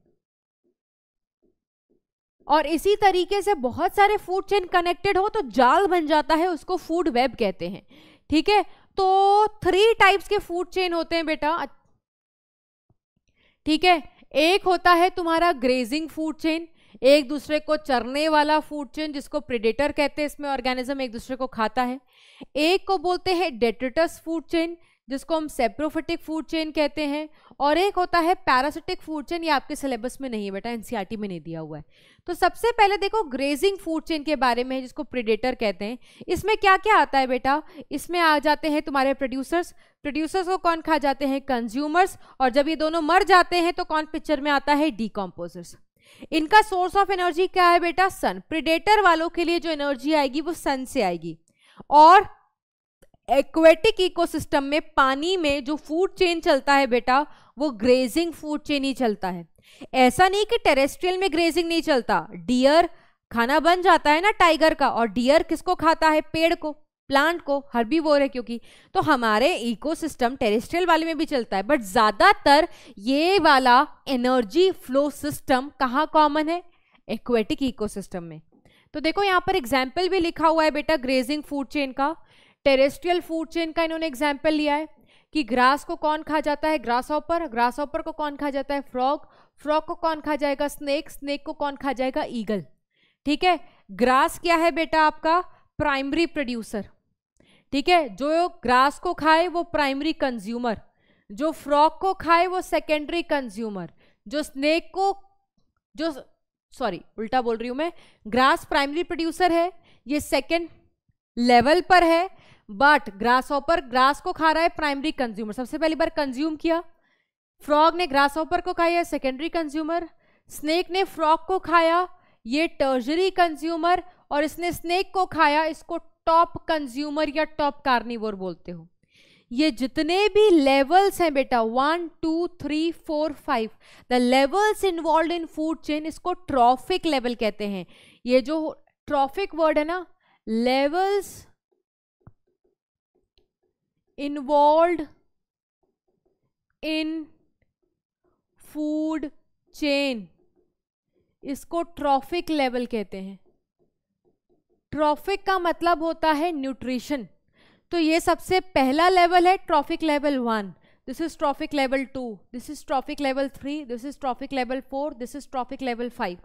और इसी तरीके से बहुत सारे फूड चेन कनेक्टेड हो तो जाल बन जाता है उसको फूड वेब कहते हैं ठीक है तो थ्री टाइप्स के फूड चेन होते हैं बेटा ठीक है एक होता है तुम्हारा ग्रेजिंग फूड चेन एक दूसरे को चरने वाला फूड चेन जिसको प्रिडेटर कहते हैं इसमें ऑर्गेनिज्म एक दूसरे को खाता है एक को बोलते हैं डेटेटस फूड चेन जिसको हम सेप्रोफिटिक फूड चेन कहते हैं और एक होता है पैरासिटिक फूड चेन ये आपके सिलेबस में नहीं है बेटा एनसीईआरटी e में नहीं दिया हुआ है तो सबसे पहले देखो ग्रेजिंग फूड चेन के बारे में है जिसको प्रिडेटर कहते हैं इसमें क्या क्या आता है बेटा इसमें आ जाते हैं तुम्हारे प्रोड्यूसर्स प्रोड्यूसर्स को कौन खा जाते हैं कंज्यूमर्स और जब ये दोनों मर जाते हैं तो कौन पिक्चर में आता है डीकम्पोजर्स इनका सोर्स ऑफ एनर्जी क्या है बेटा सन प्रिडेटर वालों के लिए जो एनर्जी आएगी वो सन से आएगी और एक्वेटिक इकोसिस्टम में पानी में जो फूड चेन चलता है बेटा वो ग्रेजिंग फूड चेन ही चलता है ऐसा नहीं कि टेरेस्ट्रियल में ग्रेजिंग नहीं चलता डियर खाना बन जाता है ना टाइगर का और डियर किसको खाता है पेड़ को प्लांट को हर्बीवोर है क्योंकि तो हमारे इकोसिस्टम टेरेस्ट्रियल वाले में भी चलता है बट ज़्यादातर ये वाला एनर्जी फ्लो सिस्टम कहाँ कॉमन है एक्वेटिक इकोसिस्टम में तो देखो यहाँ पर एग्जाम्पल भी लिखा हुआ है बेटा ग्रेजिंग फूड चेन का टेरेस्ट्रियल फूड चेन का इन्होंने एग्जाम्पल लिया है कि ग्रास को कौन खा जाता है ग्रास ऑपर ग्रास ऑपर को कौन खा जाता है फ्रॉग फ्रॉग को कौन खा जाएगा स्नेक स्नेक को कौन खा जाएगा ईगल ठीक है ग्रास क्या है बेटा आपका प्राइमरी प्रोड्यूसर ठीक है जो ग्रास को खाए वो प्राइमरी कंज्यूमर जो फ्रॉक को खाए वो सेकेंडरी कंज्यूमर जो स्नेक को जो सॉरी उल्टा बोल रही हूं मैं ग्रास प्राइमरी प्रोड्यूसर है ये सेकेंड लेवल पर है बट ग्रास ऑपर ग्रास को खा रहा है प्राइमरी कंज्यूमर सबसे पहली बार कंज्यूम किया फ्रॉग ने ग्रास ऑपर को खाया सेकेंडरी कंज्यूमर स्नेक ने फ्रॉग को खाया ये टर्जरी कंज्यूमर और इसने स्नेक को खाया इसको टॉप कंज्यूमर या टॉप कार्निवर बोलते हो ये जितने भी लेवल्स हैं बेटा one two three four five the levels involve in food chain इसको ट्रॉफिक लेवल कहते हैं ये जो ट्रॉफिक वर्ड है ना levels involve in food chain इसको ट्रॉफिक लेवल कहते हैं ट्रॉफिक का मतलब होता है न्यूट्रिशन तो ये सबसे पहला लेवल है trophic level one this is trophic level two this is trophic level three this is trophic level four this is trophic level five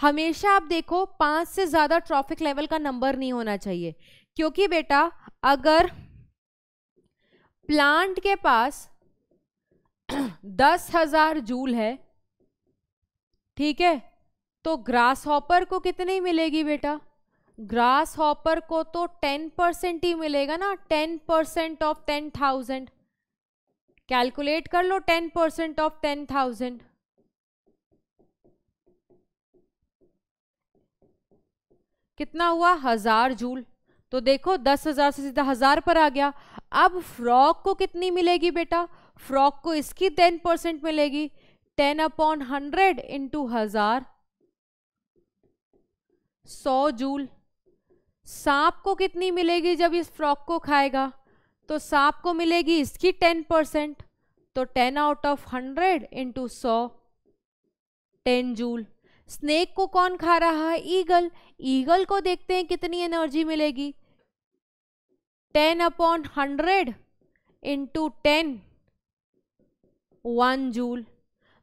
हमेशा आप देखो पांच से ज़्यादा ट्रॉफिक लेवल का नंबर नहीं होना चाहिए क्योंकि बेटा अगर प्लांट के पास [CLEARS THROAT] दस हजार जूल है ठीक है तो ग्रास हॉपर को कितनी मिलेगी बेटा ग्रास हॉपर को तो टेन परसेंट ही मिलेगा ना ten percent of ten thousand calculate कर लो ten percent of ten thousand कितना हुआ हजार जूल तो देखो दस हजार से सीधा हजार पर आ गया अब फ्रॉक को कितनी मिलेगी बेटा फ्रॉक को इसकी टेन परसेंट मिलेगी टेन अपॉन हंड्रेड इंटू हजार सौ जूल सांप को कितनी मिलेगी जब इस फ्रॉक को खाएगा तो सांप को मिलेगी इसकी टेन परसेंट तो ten out of hundred into सौ टेन जूल स्नेक को कौन खा रहा है ईगल ईगल को देखते हैं कितनी एनर्जी मिलेगी ten upon hundred into ten one joule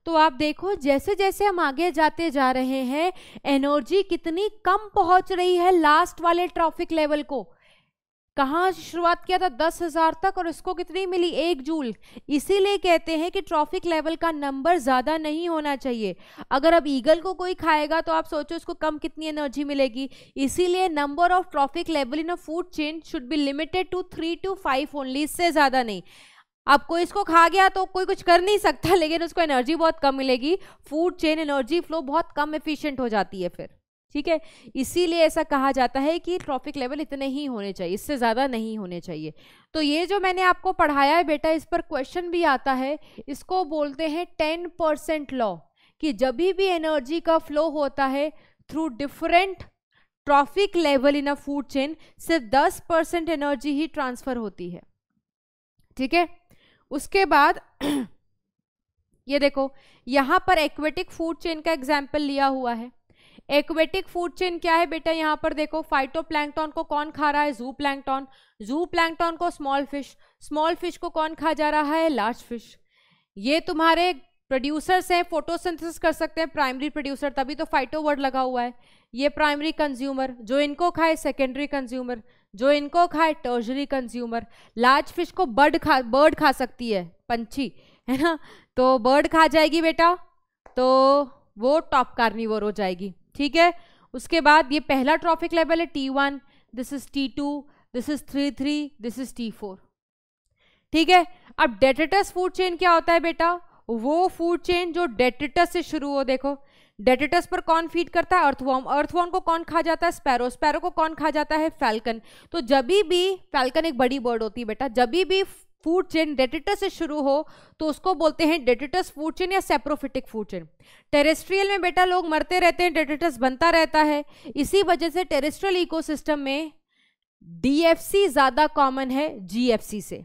तो आप देखो जैसे जैसे हम आगे जाते जा रहे हैं एनर्जी कितनी कम पहुंच रही है लास्ट वाले ट्रॉफिक लेवल को कहा शुरुआत किया था दस हज़ार तक और इसको कितनी मिली एक जूल इसीलिए कहते हैं कि ट्रॉफिक लेवल का नंबर ज़्यादा नहीं होना चाहिए अगर अब ईगल को कोई खाएगा तो आप सोचो इसको कम कितनी एनर्जी मिलेगी इसीलिए number of trophic level in a food chain should be limited to three to five only इससे ज़्यादा नहीं अब कोई इसको खा गया तो कोई कुछ कर नहीं सकता लेकिन उसको एनर्जी बहुत कम मिलेगी फूड चेन एनर्जी फ्लो बहुत कम एफिशिएंट हो जाती है फिर ठीक है इसीलिए ऐसा कहा जाता है कि ट्रॉफिक लेवल इतने ही होने चाहिए इससे ज़्यादा नहीं होने चाहिए तो ये जो मैंने आपको पढ़ाया है बेटा इस पर क्वेश्चन भी आता है इसको बोलते हैं टेन परसेंट लॉ कि जब भी एनर्जी का फ्लो होता है through different trophic level in a food chain सिर्फ दस परसेंट एनर्जी ही ट्रांसफ़र होती है ठीक है उसके बाद ये देखो यहाँ पर एक्वेटिक फूड चेन का एग्जाम्पल लिया हुआ है एक्वेटिक फूड चेन क्या है बेटा यहाँ पर देखो प्लैंगटॉन को कौन खा रहा है जू प्लैंकटॉन जू प्लैंकटॉन को स्मॉल फिश स्मॉल फिश को कौन खा जा रहा है लार्ज फिश ये तुम्हारे प्रोड्यूसर्स हैं फोटोसिंथेसिस कर सकते हैं प्राइमरी प्रोड्यूसर तभी तो फाइटो वर्ड लगा हुआ है ये प्राइमरी कंज्यूमर जो इनको खाए सेकेंडरी कंज्यूमर जो इनको खाए टर्जरी कंज्यूमर लार्ज फिश को बर्ड खा बर्ड खा सकती है पंछी है ना तो बर्ड खा जाएगी बेटा तो वो टॉप कार्निवर हो जाएगी ठीक है उसके बाद ये पहला ट्रॉफिक लेवल है T one this is T two this is three three this is T four ठीक है अब डेटेटस फूड चेन क्या होता है बेटा वो फूड चेन जो डेटेटस से शुरू हो देखो डेटेटस पर कौन फीड करता है अर्थवॉर्म अर्थवॉर्म को कौन खा जाता है स्पैरो स्पैरो को कौन खा जाता है फैल्कन तो जब भी फैल्कन एक बड़ी बर्ड होती है बेटा जब भी फूड चेन डेटेटस से शुरू हो तो उसको बोलते हैं डेटेटस फूड चेन या सेप्रोफिटिक फूड चेन टेरेस्ट्रियल में बेटा लोग मरते रहते हैं डेटेटस बनता रहता है इसी वजह से टेरेस्ट्रियल इकोसिस्टम में डीएफसी ज़्यादा कॉमन है जीएफसी से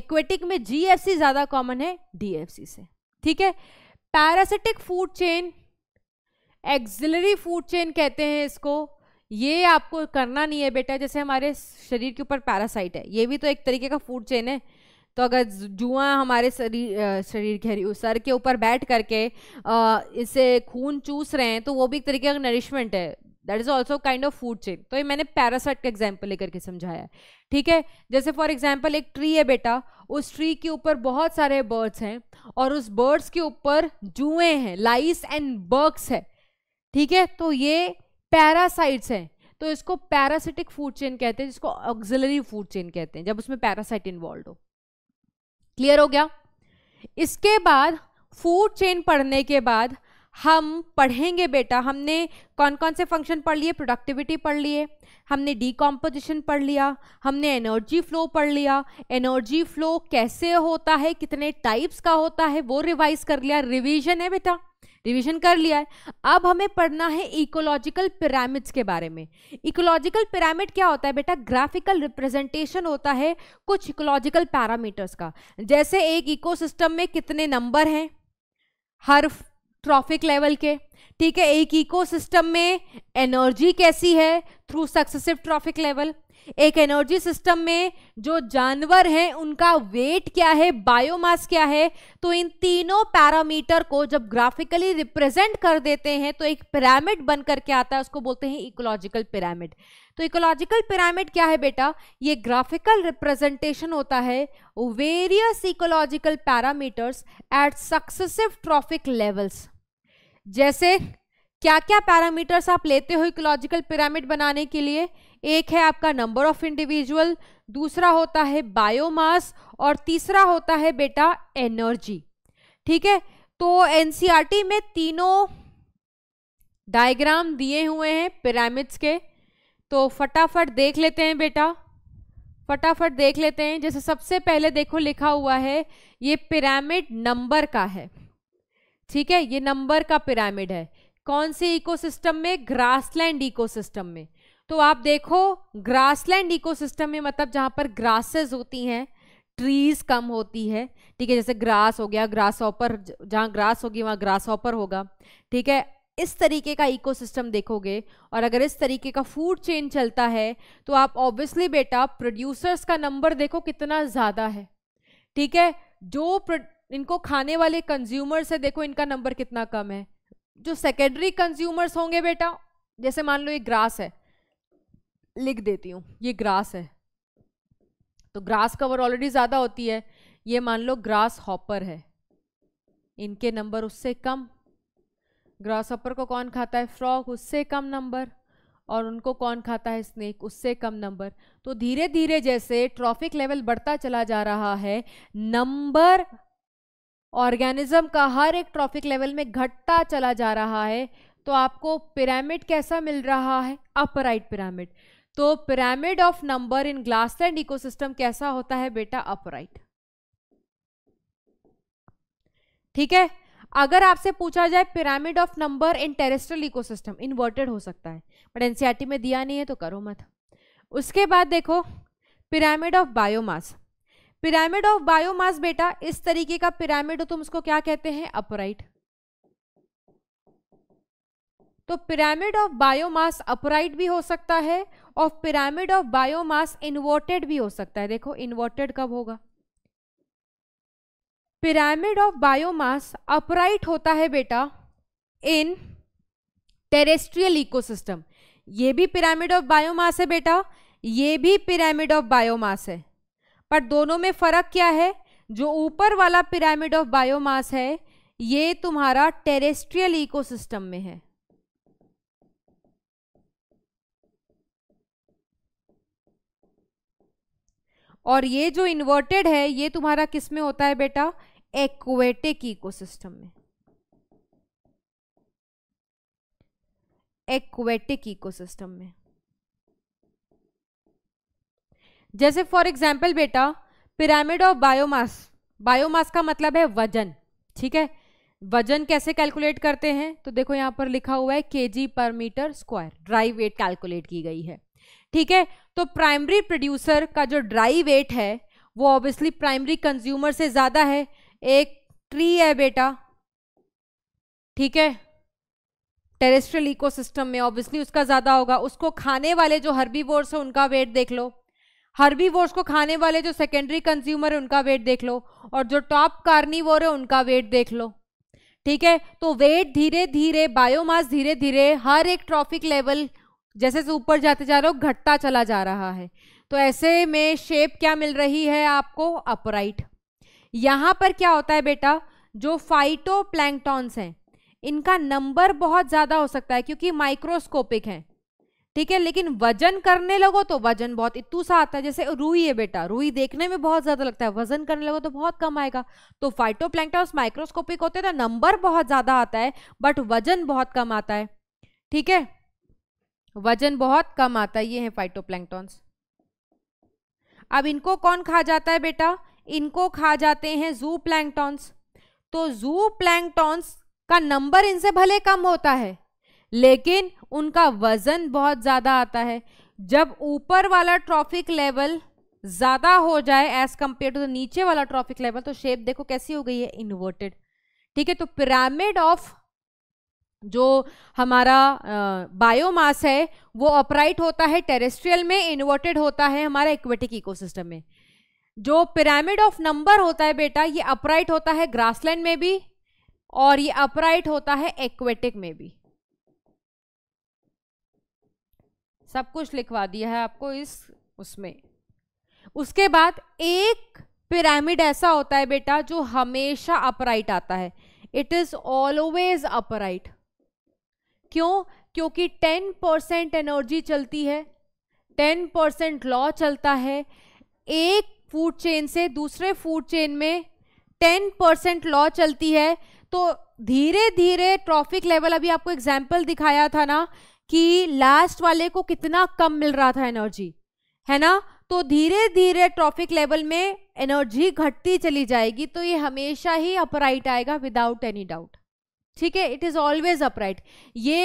एक्वेटिक में जीएफसी ज़्यादा कॉमन है डीएफसी से ठीक है parasitic food chain auxiliary food chain कहते हैं इसको ये आपको करना नहीं है बेटा जैसे हमारे शरीर के ऊपर पैरासाइट है ये भी तो एक तरीके का फूड चेन है तो अगर जुआ हमारे शरीर शरीर के सर के ऊपर बैठ करके इसे खून चूस रहे हैं तो वो भी एक तरीके का नरिशमेंट है that is also kind of food chain तो ये मैंने पैरासाइट का एग्जाम्पल लेकर के समझाया है ठीक है जैसे फॉर एग्जाम्पल एक ट्री है बेटा उस ट्री के ऊपर बहुत सारे बर्ड्स हैं और उस बर्ड्स के ऊपर जुएँ हैं लाइस एंड बर्ग्स है ठीक है तो ये पैरासाइट्स हैं तो इसको पैरासिटिक फूड चेन कहते हैं जिसको ऑक्सिलरी फूड चेन कहते हैं जब उसमें पैरासाइट इन्वॉल्व हो क्लियर हो गया इसके बाद फूड चेन पढ़ने के बाद हम पढ़ेंगे बेटा हमने कौन कौन से फंक्शन पढ़ लिए प्रोडक्टिविटी पढ़ लिए हमने डीकम्पोजिशन पढ़ लिया हमने एनर्जी फ्लो पढ़ लिया एनर्जी फ्लो कैसे होता है कितने टाइप्स का होता है वो रिवाइज कर लिया रिवीजन है बेटा डिवीजन कर लिया है अब हमें पढ़ना है इकोलॉजिकल पिरामिड्स के बारे में इकोलॉजिकल पिरामिड क्या होता है बेटा ग्राफिकल रिप्रेजेंटेशन होता है कुछ इकोलॉजिकल पैरामीटर्स का जैसे एक इकोसिस्टम में कितने नंबर हैं हर ट्रॉफिक लेवल के ठीक है एक इकोसिस्टम में एनर्जी कैसी है थ्रू सक्सेसिव ट्रॉफिक लेवल एक एनर्जी सिस्टम में जो जानवर हैं उनका वेट क्या है बायोमास क्या है तो इन तीनों पैरामीटर को जब ग्राफिकली रिप्रेजेंट कर देते हैं तो एक पिरामिड बन करके आता है उसको बोलते हैं इकोलॉजिकल पिरामिड तो इकोलॉजिकल पिरामिड क्या है बेटा ये ग्राफिकल रिप्रेजेंटेशन होता है various ecological parameters at successive trophic levels जैसे क्या क्या पैरामीटर्स आप लेते हो इकोलॉजिकल पिरामिड बनाने के लिए एक है आपका नंबर ऑफ इंडिविजुअल दूसरा होता है बायोमास और तीसरा होता है बेटा एनर्जी ठीक है तो एनसीईआरटी e में तीनों डायग्राम दिए हुए हैं पिरामिड्स के तो फटाफट देख लेते हैं बेटा फटाफट देख लेते हैं जैसे सबसे पहले देखो लिखा हुआ है ये पिरामिड नंबर का है ठीक है ये नंबर का पिरामिड है कौन से इकोसिस्टम में ग्रासलैंड इकोसिस्टम में तो आप देखो ग्रासलैंड इकोसिस्टम में मतलब जहाँ पर ग्रासेस होती हैं ट्रीज कम होती है ठीक है जैसे ग्रास हो गया ग्रास ऑपर जहाँ ग्रास होगी वहाँ ग्रास ऑपर होगा ठीक है इस तरीके का इकोसिस्टम देखोगे और अगर इस तरीके का फूड चेन चलता है तो आप ऑब्वियसली बेटा प्रोड्यूसर्स का नंबर देखो कितना ज़्यादा है ठीक है जो इनको खाने वाले कंज्यूमर्स है देखो इनका नंबर कितना कम है जो सेकेंडरी कंज्यूमर्स होंगे बेटा जैसे मान लो ये ग्रास है लिख देती हूँ ये ग्रास है तो ग्रास कवर ऑलरेडी ज़्यादा होती है ये मान लो ग्रास हॉपर है इनके नंबर उससे कम ग्रास हॉपर को कौन खाता है फ्रॉग उससे कम नंबर और उनको कौन खाता है स्नेक उससे कम नंबर तो धीरे धीरे जैसे ट्रॉफिक लेवल बढ़ता चला जा रहा है नंबर ऑर्गेनिज्म का हर एक ट्रॉफिक लेवल में घटता चला जा रहा है तो आपको पिरामिड कैसा मिल रहा है अपराइट पिरामिड तो pyramid of number in grassland ecosystem कैसा होता है बेटा अपराइट ठीक है अगर आपसे पूछा जाए pyramid of number in terrestrial ecosystem inverted हो सकता है बट एनसीआरटी e में दिया नहीं है तो करो मत उसके बाद देखो pyramid of biomass pyramid of biomass बेटा इस तरीके का पिरामिड हो तुम उसको क्या कहते हैं अपराइट तो पिरामिड ऑफ बायोमास अपराइट भी हो सकता है और पिरामिड ऑफ बायोमास इन्वर्टेड भी हो सकता है देखो इन्वर्टेड कब होगा पिरामिड ऑफ बायोमास अपराइट होता है बेटा इन टेरेस्ट्रियल इकोसिस्टम ये भी पिरामिड ऑफ बायोमास है बेटा ये भी पिरामिड ऑफ बायोमास है पर दोनों में फर्क क्या है जो ऊपर वाला पिरामिड ऑफ बायोमास है ये तुम्हारा टेरेस्ट्रियल इकोसिस्टम में है और ये जो इन्वर्टेड है ये तुम्हारा किस में होता है बेटा एक्वेटिक इकोसिस्टम में एक्वेटिक इकोसिस्टम में जैसे फॉर एग्जाम्पल बेटा पिरामिड ऑफ बायोमास बायोमास का मतलब है वजन ठीक है वजन कैसे कैलकुलेट करते हैं तो देखो यहां पर लिखा हुआ है KG per metre square dry weight calculate की गई है ठीक है तो प्राइमरी प्रोड्यूसर का जो ड्राई वेट है वो ऑब्वियसली प्राइमरी कंज्यूमर से ज़्यादा है एक ट्री है बेटा ठीक है टेरेस्ट्रियल इकोसिस्टम में ऑब्वियसली उसका ज़्यादा होगा उसको खाने वाले जो वोर्स है उनका वेट देख लो वोर्स को खाने वाले जो सेकेंडरी कंज्यूमर है उनका वेट देख लो और जो टॉप कार्निवोर है उनका वेट देख लो ठीक है तो वेट धीरे धीरे बायोमास धीरे धीरे हर एक ट्रॉफिक लेवल जैसे जैसे ऊपर जाते जा रहे हो घटता चला जा रहा है तो ऐसे में शेप क्या मिल रही है आपको अपराइट यहाँ पर क्या होता है बेटा जो फाइटो प्लैंकटॉन्स हैं इनका नंबर बहुत ज़्यादा हो सकता है क्योंकि माइक्रोस्कोपिक है ठीक है लेकिन वजन करने लगो तो वजन बहुत इतू सा आता है जैसे रूई है बेटा रूई देखने में बहुत ज्यादा लगता है वजन करने लगो तो बहुत कम आएगा तो फाइटोप्लैंक्टॉन्स माइक्रोस्कोपिक होते हैं तो नंबर बहुत ज्यादा आता है बट वजन बहुत कम आता है ठीक है वजन बहुत कम आता है ये है फाइटोप्लैंक्टॉन्स अब इनको कौन खा जाता है बेटा इनको खा जाते हैं जू प्लैंकटॉन्स तो जू प्लैंकटॉन्स का नंबर इनसे भले कम होता है लेकिन उनका वजन बहुत ज़्यादा आता है जब ऊपर वाला ट्रॉफिक लेवल ज़्यादा हो जाए एज कंपेयर टू द नीचे वाला ट्रॉफिक लेवल तो शेप देखो कैसी हो गई है इन्वर्टेड ठीक है तो पिरामिड ऑफ जो हमारा बायोमास है वो अपराइट होता है टेरेस्ट्रियल में इन्वर्टेड होता है हमारा इक्वेटिक इकोसिस्टम में जो पिरामिड ऑफ नंबर होता है बेटा ये अपराइट होता है ग्रासलैंड में भी और ये अपराइट होता है एक्वेटिक में भी सब कुछ लिखवा दिया है आपको इस उसमें उसके बाद एक पिरामिड ऐसा होता है बेटा जो हमेशा अपराइट आता है इट इज ऑलवेज अपराइट क्यों क्योंकि टेन परसेंट एनर्जी चलती है टेन परसेंट लॉ चलता है एक फूड चेन से दूसरे फूड चेन में टेन परसेंट लॉ चलती है तो धीरे धीरे ट्रॉफिक लेवल अभी आपको एग्जाम्पल दिखाया था ना कि लास्ट वाले को कितना कम मिल रहा था एनर्जी है ना तो धीरे धीरे ट्रॉफिक लेवल में एनर्जी घटती चली जाएगी तो ये हमेशा ही अपराइट आएगा विदाउट एनी डाउट ठीक है इट इज ऑलवेज अपराइट ये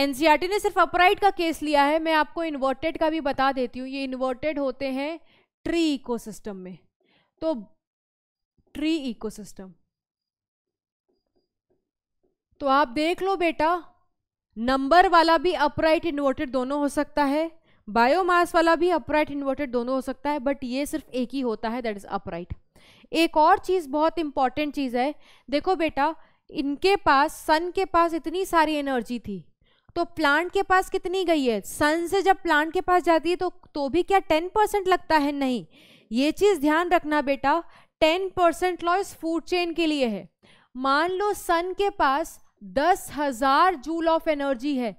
एनसीआरटी e ने सिर्फ अपराइट का केस लिया है मैं आपको इन्वर्टेड का भी बता देती हूँ ये इन्वर्टेड होते हैं ट्री इकोसिस्टम में तो ट्री इकोसिस्टम तो आप देख लो बेटा नंबर वाला भी अपराइट इन्वर्टेड दोनों हो सकता है बायोमास वाला भी अपराइट इन्वर्टेड दोनों हो सकता है बट ये सिर्फ एक ही होता है दैट इज अपराइट एक और चीज़ बहुत इम्पॉर्टेंट चीज़ है देखो बेटा इनके पास सन के पास इतनी सारी एनर्जी थी तो प्लांट के पास कितनी गई है सन से जब प्लांट के पास जाती है तो तो भी क्या टेन परसेंट लगता है नहीं ये चीज़ ध्यान रखना बेटा ten percent loss food chain के लिए है मान लो सन के पास दस हजार जूल ऑफ एनर्जी है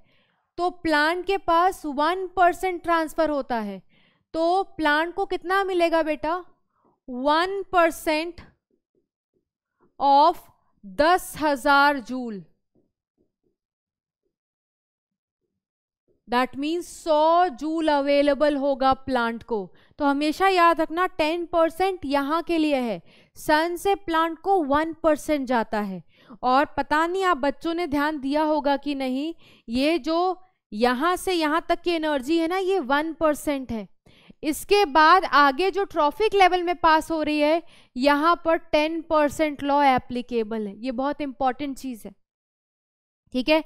तो प्लांट के पास वन परसेंट ट्रांसफ़र होता है तो प्लांट को कितना मिलेगा बेटा वन परसेंट ऑफ दस हजार जूल दैट मीन्स सौ जूल अवेलेबल होगा प्लांट को तो हमेशा याद रखना टेन परसेंट यहाँ के लिए है सन से प्लांट को वन परसेंट जाता है और पता नहीं आप बच्चों ने ध्यान दिया होगा कि नहीं ये जो यहाँ से यहाँ तक की एनर्जी है ना ये वन परसेंट है इसके बाद आगे जो ट्रॉफिक लेवल में पास हो रही है यहां पर टेन परसेंट लॉ एप्लीकेबल है ये बहुत इंपॉर्टेंट चीज़ है ठीक है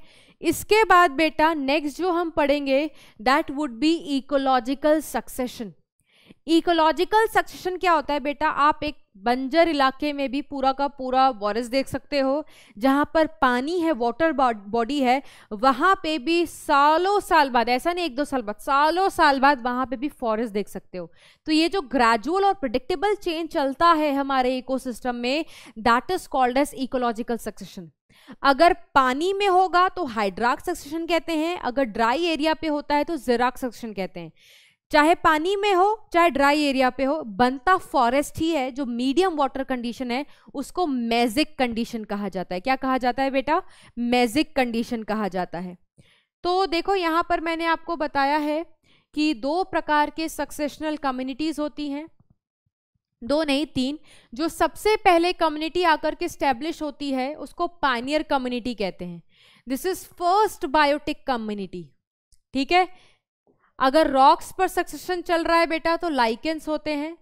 इसके बाद बेटा नेक्स्ट जो हम पढ़ेंगे that would be ecological succession ecological succession क्या होता है बेटा आप एक बंजर इलाके में भी पूरा का पूरा वॉरस देख सकते हो जहाँ पर पानी है वाटर बॉडी है वहाँ पे भी सालों साल बाद ऐसा नहीं एक दो साल बाद सालों साल बाद वहाँ पे भी फॉरेस्ट देख सकते हो तो ये जो ग्रेजुअल और प्रडिक्टेबल चेंज चलता है हमारे इकोसिस्टम में that is called as ecological succession अगर पानी में होगा तो हाइड्राक सक्सेशन कहते हैं अगर ड्राई एरिया पे होता है तो जेराक सक्सेशन कहते हैं चाहे पानी में हो चाहे ड्राई एरिया पे हो बनता फॉरेस्ट ही है जो मीडियम वाटर कंडीशन है उसको मैजिक कंडीशन कहा जाता है क्या कहा जाता है बेटा मैजिक कंडीशन कहा जाता है तो देखो यहाँ पर मैंने आपको बताया है कि दो प्रकार के सक्सेशनल कम्युनिटीज़ होती हैं दो नहीं तीन जो सबसे पहले कम्युनिटी आकर के स्टैब्लिश होती है उसको पानियर कम्युनिटी कहते हैं this is first biotic community ठीक है अगर रॉक्स पर सक्सेशन चल रहा है बेटा तो लाइकेंस होते हैं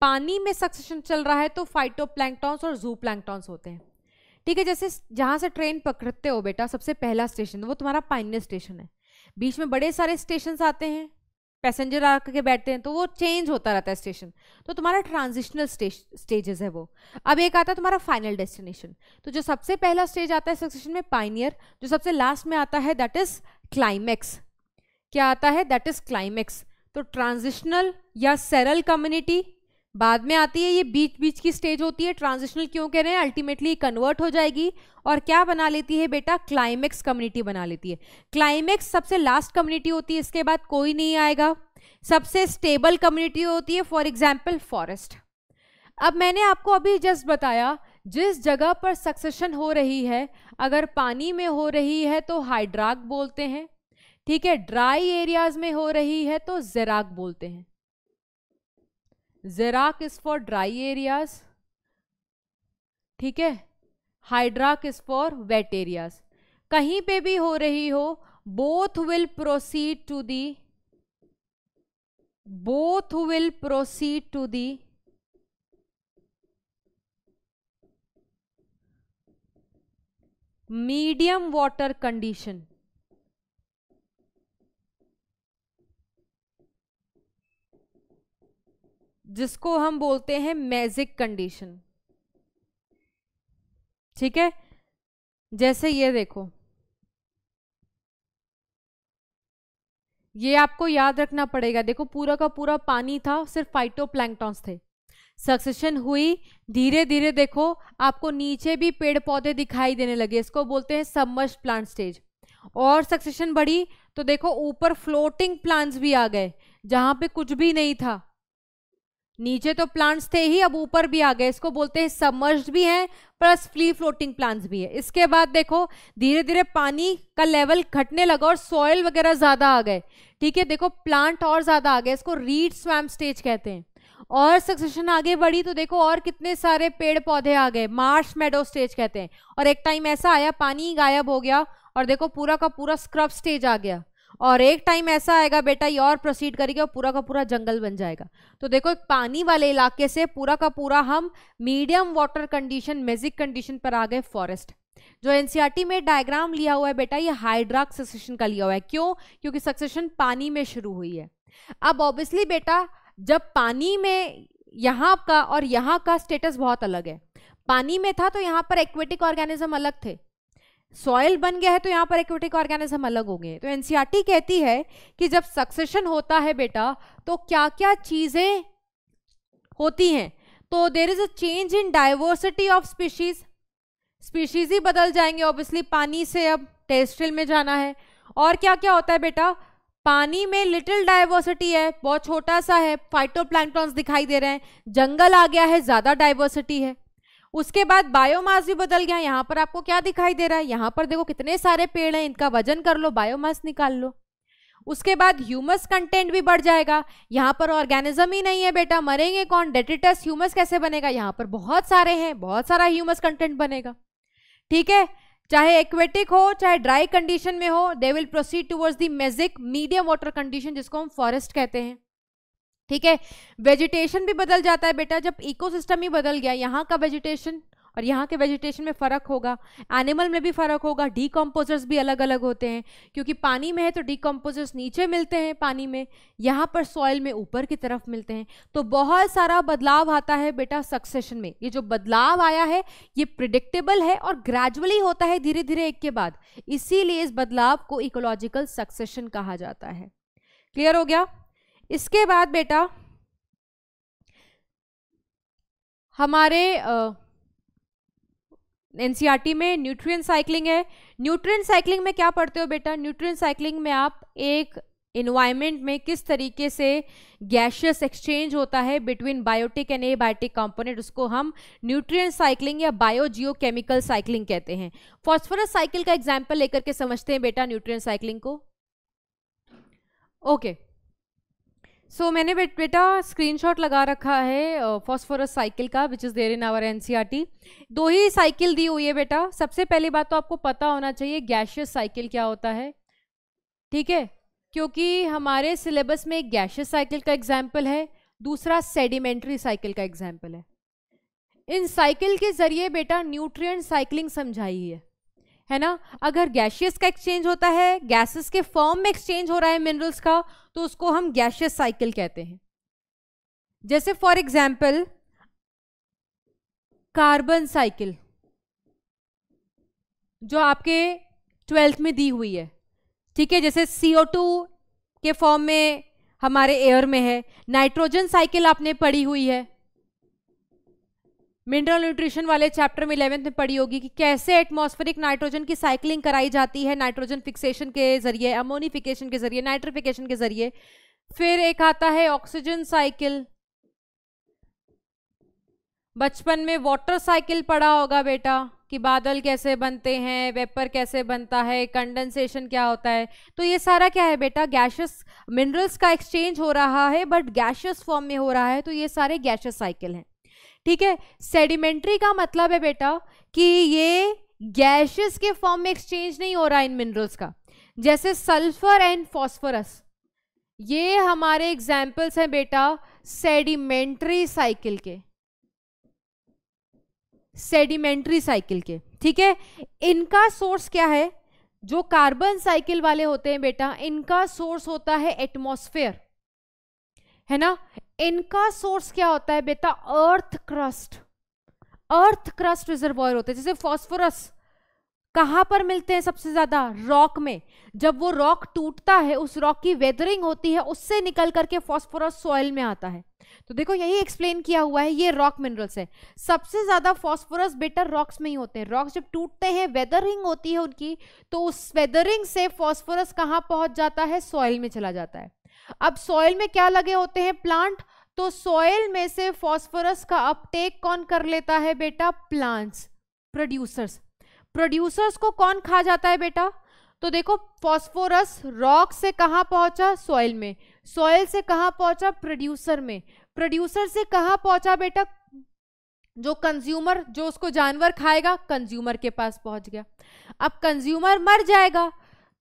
पानी में सक्सेशन चल रहा है तो फाइटोप्लैंक्टॉन्स और जू होते हैं ठीक है जैसे जहाँ से ट्रेन पकड़ते हो बेटा सबसे पहला स्टेशन वो तुम्हारा पाइनियर स्टेशन है बीच में बड़े सारे स्टेशन आते हैं पैसेंजर आकर के बैठते हैं तो वो चेंज होता रहता है स्टेशन तो तुम्हारा ट्रांजिशनल स्टेजेस है वो अब एक आता है तुम्हारा फाइनल डेस्टिनेशन तो जो सबसे पहला स्टेज आता है सक्सेशन में पाइनियर जो सबसे लास्ट में आता है दैट इज क्लाइमैक्स क्या आता है दैट इज क्लाइमेक्स तो ट्रांजिशनल या सेरल कम्युनिटी बाद में आती है ये बीच बीच की स्टेज होती है ट्रांजिशनल क्यों कह रहे हैं अल्टीमेटली कन्वर्ट हो जाएगी और क्या बना लेती है बेटा क्लाइमेक्स कम्युनिटी बना लेती है क्लाइमेक्स सबसे लास्ट कम्युनिटी होती है इसके बाद कोई नहीं आएगा सबसे स्टेबल कम्युनिटी होती है फॉर एग्जाम्पल फॉरेस्ट अब मैंने आपको अभी जस्ट बताया जिस जगह पर सक्सेशन हो रही है अगर पानी में हो रही है तो हाइड्राक बोलते हैं ठीक है ड्राई एरियाज में हो रही है तो जेराक बोलते हैं xerarch is for dry areas ठीक है hydrarch is for wet areas कहीं पे भी हो रही हो both will proceed to the both will proceed to the medium water condition जिसको हम बोलते हैं मैजिक कंडीशन ठीक है जैसे ये देखो ये आपको याद रखना पड़ेगा देखो पूरा का पूरा पानी था सिर्फ फाइटोप्लैंक्टॉन्स थे सक्सेशन हुई धीरे धीरे देखो आपको नीचे भी पेड़ पौधे दिखाई देने लगे इसको बोलते हैं सबमर्स प्लांट स्टेज और सक्सेशन बढ़ी तो देखो ऊपर फ्लोटिंग प्लांट्स भी आ गए जहां पे कुछ भी नहीं था नीचे तो प्लांट्स थे ही अब ऊपर भी आ गए इसको बोलते हैं सबमर्ज भी हैं प्लस फ्ली फ्लोटिंग प्लांट्स भी है इसके बाद देखो धीरे धीरे पानी का लेवल घटने लगा और सॉयल वगैरह ज़्यादा आ गए ठीक है देखो प्लांट और ज़्यादा आ गए इसको रीड स्वैम स्टेज कहते हैं और सक्सेशन आगे बढ़ी तो देखो और कितने सारे पेड़ पौधे आ गए मार्श मेडो स्टेज कहते हैं और एक टाइम ऐसा आया पानी गायब हो गया और देखो पूरा का पूरा स्क्रब स्टेज आ गया और एक टाइम ऐसा आएगा बेटा ये और प्रोसीड करेगी और पूरा का पूरा जंगल बन जाएगा तो देखो एक पानी वाले इलाके से पूरा का पूरा हम medium water condition mesic condition पर आ गए फॉरेस्ट जो एनसीआरटी e में डायग्राम लिया हुआ है बेटा ये हाइड्राक सक्सेशन का लिया हुआ है क्यों क्योंकि सक्सेशन पानी में शुरू हुई है अब ऑब्वियसली बेटा जब पानी में यहाँ का और यहाँ का स्टेटस बहुत अलग है पानी में था तो यहाँ पर एक्वेटिक ऑर्गेनिज्म अलग थे सॉइल बन गया है तो यहाँ पर एक्विटिक ऑर्गेनिज्म अलग हो गए तो एनसीईआरटी e कहती है कि जब सक्सेशन होता है बेटा तो क्या क्या चीज़ें होती हैं तो there is a change in diversity of species species ही बदल जाएंगे ऑब्वियसली पानी से अब टेरेस्ट्रियल में जाना है और क्या क्या होता है बेटा पानी में लिटिल डाइवर्सिटी है बहुत छोटा सा है फाइटो दिखाई दे रहे हैं जंगल आ गया है ज़्यादा डाइवर्सिटी है उसके बाद बायोमास भी बदल गया यहाँ पर आपको क्या दिखाई दे रहा है यहाँ पर देखो कितने सारे पेड़ हैं इनका वजन कर लो बायोमास निकाल लो उसके बाद ह्यूमस कंटेंट भी बढ़ जाएगा यहाँ पर ऑर्गेनिज्म ही नहीं है बेटा मरेंगे कौन डेटिटस ह्यूमस कैसे बनेगा यहाँ पर बहुत सारे हैं बहुत सारा ह्यूमस कंटेंट बनेगा ठीक है चाहे एक्वेटिक हो चाहे ड्राई कंडीशन में हो they will proceed towards the mesic medium water condition जिसको हम फॉरेस्ट कहते हैं ठीक है वेजिटेशन भी बदल जाता है बेटा जब इकोसिस्टम ही बदल गया यहाँ का वेजिटेशन और यहाँ के वेजिटेशन में फ़र्क होगा एनिमल में भी फ़र्क होगा डीकम्पोजर्स भी अलग अलग होते हैं क्योंकि पानी में है तो डीकम्पोजर्स नीचे मिलते हैं पानी में यहाँ पर सॉइल में ऊपर की तरफ मिलते हैं तो बहुत सारा बदलाव आता है बेटा सक्सेशन में ये जो बदलाव आया है ये प्रिडिक्टेबल है और ग्रेजुअली होता है धीरे धीरे एक के बाद इसीलिए इस बदलाव को इकोलॉजिकल सक्सेशन कहा जाता है क्लियर हो गया इसके बाद बेटा हमारे एनसीईआरटी e में न्यूट्रिएंट साइकिलिंग है न्यूट्रिएंट साइकिलिंग में क्या पढ़ते हो बेटा न्यूट्रिएंट साइकिलिंग में आप एक इन्वायरमेंट में किस तरीके से गैशियस एक्सचेंज होता है between biotic and abiotic component उसको हम न्यूट्रिएंट साइकिलिंग या बायोजियो केमिकल साइकिलिंग कहते हैं फॉस्फोरस साइकिल का एग्जाम्पल लेकर के समझते हैं बेटा न्यूट्रिय साइकिलिंग को ओके okay. सो so, मैंने बेटा बेटा स्क्रीनशॉट लगा रखा है फॉस्फोरस साइकिल का which is there in our NCERT दो ही साइकिल दी हुई है बेटा सबसे पहली बात तो आपको पता होना चाहिए गैशियस साइकिल क्या होता है ठीक है क्योंकि हमारे सिलेबस में एक गैशियस साइकिल का एग्जाम्पल है दूसरा सेडिमेंट्री साइकिल का एग्जाम्पल है इन साइकिल के ज़रिए बेटा न्यूट्रियन साइकिलिंग समझाई है है ना अगर गैशियस का एक्सचेंज होता है गैसेस के फॉर्म में एक्सचेंज हो रहा है मिनरल्स का तो उसको हम गैशियस साइकिल कहते हैं जैसे फॉर एग्जाम्पल कार्बन साइकिल जो आपके ट्वेल्थ में दी हुई है ठीक है जैसे CO2 के फॉर्म में हमारे एयर में है नाइट्रोजन साइकिल आपने पढ़ी हुई है मिनरल न्यूट्रिशन वाले चैप्टर में इलेवेंथ में पढ़ी होगी कि कैसे एटमॉस्फेरिक नाइट्रोजन की साइकिलिंग कराई जाती है नाइट्रोजन फिक्सेशन के जरिए अमोनिफिकेशन के जरिए नाइट्रोफिकेशन के जरिए फिर एक आता है ऑक्सीजन साइकिल बचपन में वाटर साइकिल पढ़ा होगा बेटा कि बादल कैसे बनते हैं वेपर कैसे बनता है कंडेंसेशन क्या होता है तो ये सारा क्या है बेटा गैशियस मिनरल्स का एक्सचेंज हो रहा है बट गैशियस फॉर्म में हो रहा है तो ये सारे गैशियस साइकिल हैं ठीक है सेडिमेंट्री का मतलब है बेटा कि ये गैशेस के फॉर्म में एक्सचेंज नहीं हो रहा है इन मिनरल्स का जैसे सल्फर एंड फॉस्फोरस ये हमारे एग्जाम्पल्स हैं बेटा सेडिमेंट्री साइकिल के सेडिमेंट्री साइकिल के ठीक है इनका सोर्स क्या है जो कार्बन साइकिल वाले होते हैं बेटा इनका सोर्स होता है एटमॉस्फेयर है ना इनका सोर्स क्या होता है बेटा earth crust earth crust reservoir होते हैं जैसे फॉस्फोरस कहां पर मिलते हैं सबसे ज्यादा रॉक में जब वो रॉक टूटता है उस रॉक की वेदरिंग होती है उससे निकल करके फॉस्फोरस सॉइल में आता है तो देखो यही एक्सप्लेन किया हुआ है ये रॉक मिनरल्स है सबसे ज्यादा फॉस्फोरस बेटर रॉक्स में ही होते हैं रॉक्स जब टूटते हैं वेदरिंग होती है उनकी तो उस वेदरिंग से फॉस्फोरस कहाँ पहुंच जाता है सॉइल में चला जाता है अब सॉइल में क्या लगे होते हैं प्लांट तो सॉइल में से फॉस्फोरस का अपटेक कौन कर लेता है बेटा प्लांट्स प्रोड्यूसर्स प्रोड्यूसर्स को कौन खा जाता है बेटा तो देखो फॉस्फोरस रॉक से कहाँ पहुंचा सॉइल में सॉइल से कहाँ पहुंचा प्रोड्यूसर में प्रोड्यूसर से कहाँ पहुंचा बेटा जो कंज्यूमर जो उसको जानवर खाएगा कंज्यूमर के पास पहुंच गया अब कंज्यूमर मर जाएगा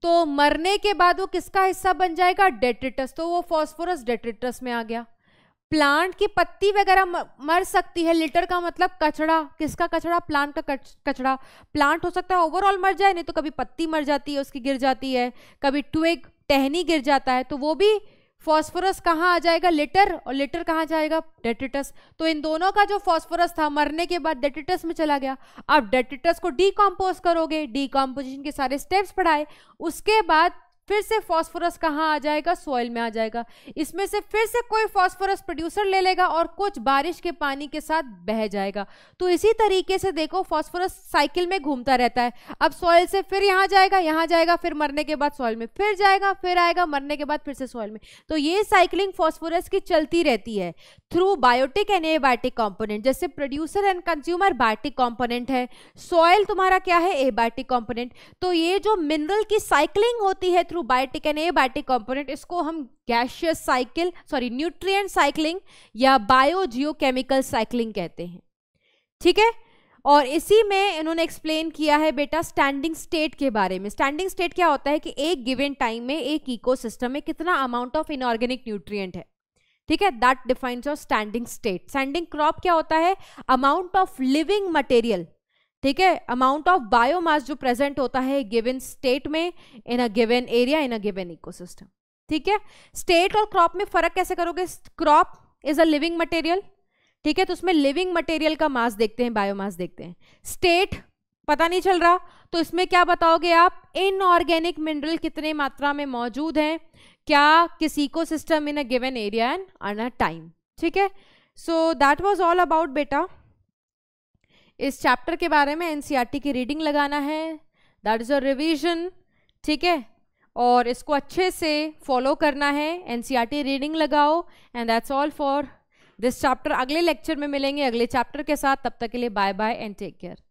तो मरने के बाद वो किसका हिस्सा बन जाएगा डेट्रिटस तो वो फॉस्फोरस डेट्रिटस में आ गया प्लांट की पत्ती वगैरह मर सकती है लिटर का मतलब कचड़ा किसका कचड़ा प्लांट का कचड़ा प्लांट हो सकता है ओवरऑल मर जाए नहीं तो कभी पत्ती मर जाती है उसकी गिर जाती है कभी ट्विग टहनी गिर जाता है तो वो भी फॉस्फोरस कहाँ आ जाएगा लेटर और लेटर कहाँ जाएगा डेटेटस तो इन दोनों का जो फॉस्फोरस था मरने के बाद डेटेटस में चला गया अब डेटिटस को डीकम्पोज करोगे डीकम्पोजिशन के सारे स्टेप्स पढ़ाए उसके बाद फिर से फॉस्फोरस कहाँ आ जाएगा सॉइल में आ जाएगा इसमें से फिर से कोई फॉस्फोरस प्रोड्यूसर ले लेगा और कुछ बारिश के पानी के साथ बह जाएगा तो इसी तरीके से देखो फॉस्फोरस साइकिल में घूमता रहता है अब सॉइल से फिर यहाँ जाएगा यहाँ जाएगा फिर मरने के बाद सॉइल में फिर जाएगा फिर आएगा मरने के बाद फिर से सॉइल में तो ये साइकिलिंग फॉस्फोरस की चलती रहती है through biotic and abiotic component जैसे producer and consumer biotic component है सॉइल तुम्हारा क्या है एबायोटिक कॉम्पोनेंट तो ये जो मिनरल की साइकिलिंग होती है through biotic and abiotic component इसको हम gaseous cycle sorry nutrient cycling या बायो जियोकेमिकल साइकिलिंग कहते हैं ठीक है और इसी में इन्होंने एक्सप्लेन किया है बेटा स्टैंडिंग स्टेट के बारे में स्टैंडिंग स्टेट क्या होता है कि एक गिवन टाइम में एक इकोसिस्टम में कितना अमाउंट ऑफ इनऑर्गेनिक न्यूट्रिएंट है ठीक है that defines your standing state standing crop क्या होता है अमाउंट ऑफ लिविंग मटेरियल ठीक है अमाउंट ऑफ बायोमास जो प्रेजेंट होता है गिवन स्टेट में in a given area in a given ecosystem ठीक है स्टेट और क्रॉप में फर्क कैसे करोगे crop is a living material ठीक है तो उसमें लिविंग मटेरियल का मास देखते हैं बायोमास देखते हैं स्टेट पता नहीं चल रहा तो इसमें क्या बताओगे आप इनऑर्गेनिक मिनरल कितने मात्रा में मौजूद हैं क्या किस ecosystem in a given area and a time ठीक है so that was all about बेटा इस चैप्टर के बारे में एनसीईआरटी e की रीडिंग लगाना है दैट इज़ अ रिवीजन ठीक है और इसको अच्छे से फॉलो करना है एनसीईआरटी रीडिंग e लगाओ and that's all for this chapter अगले लेक्चर में मिलेंगे अगले चैप्टर के साथ तब तक के लिए bye bye and take care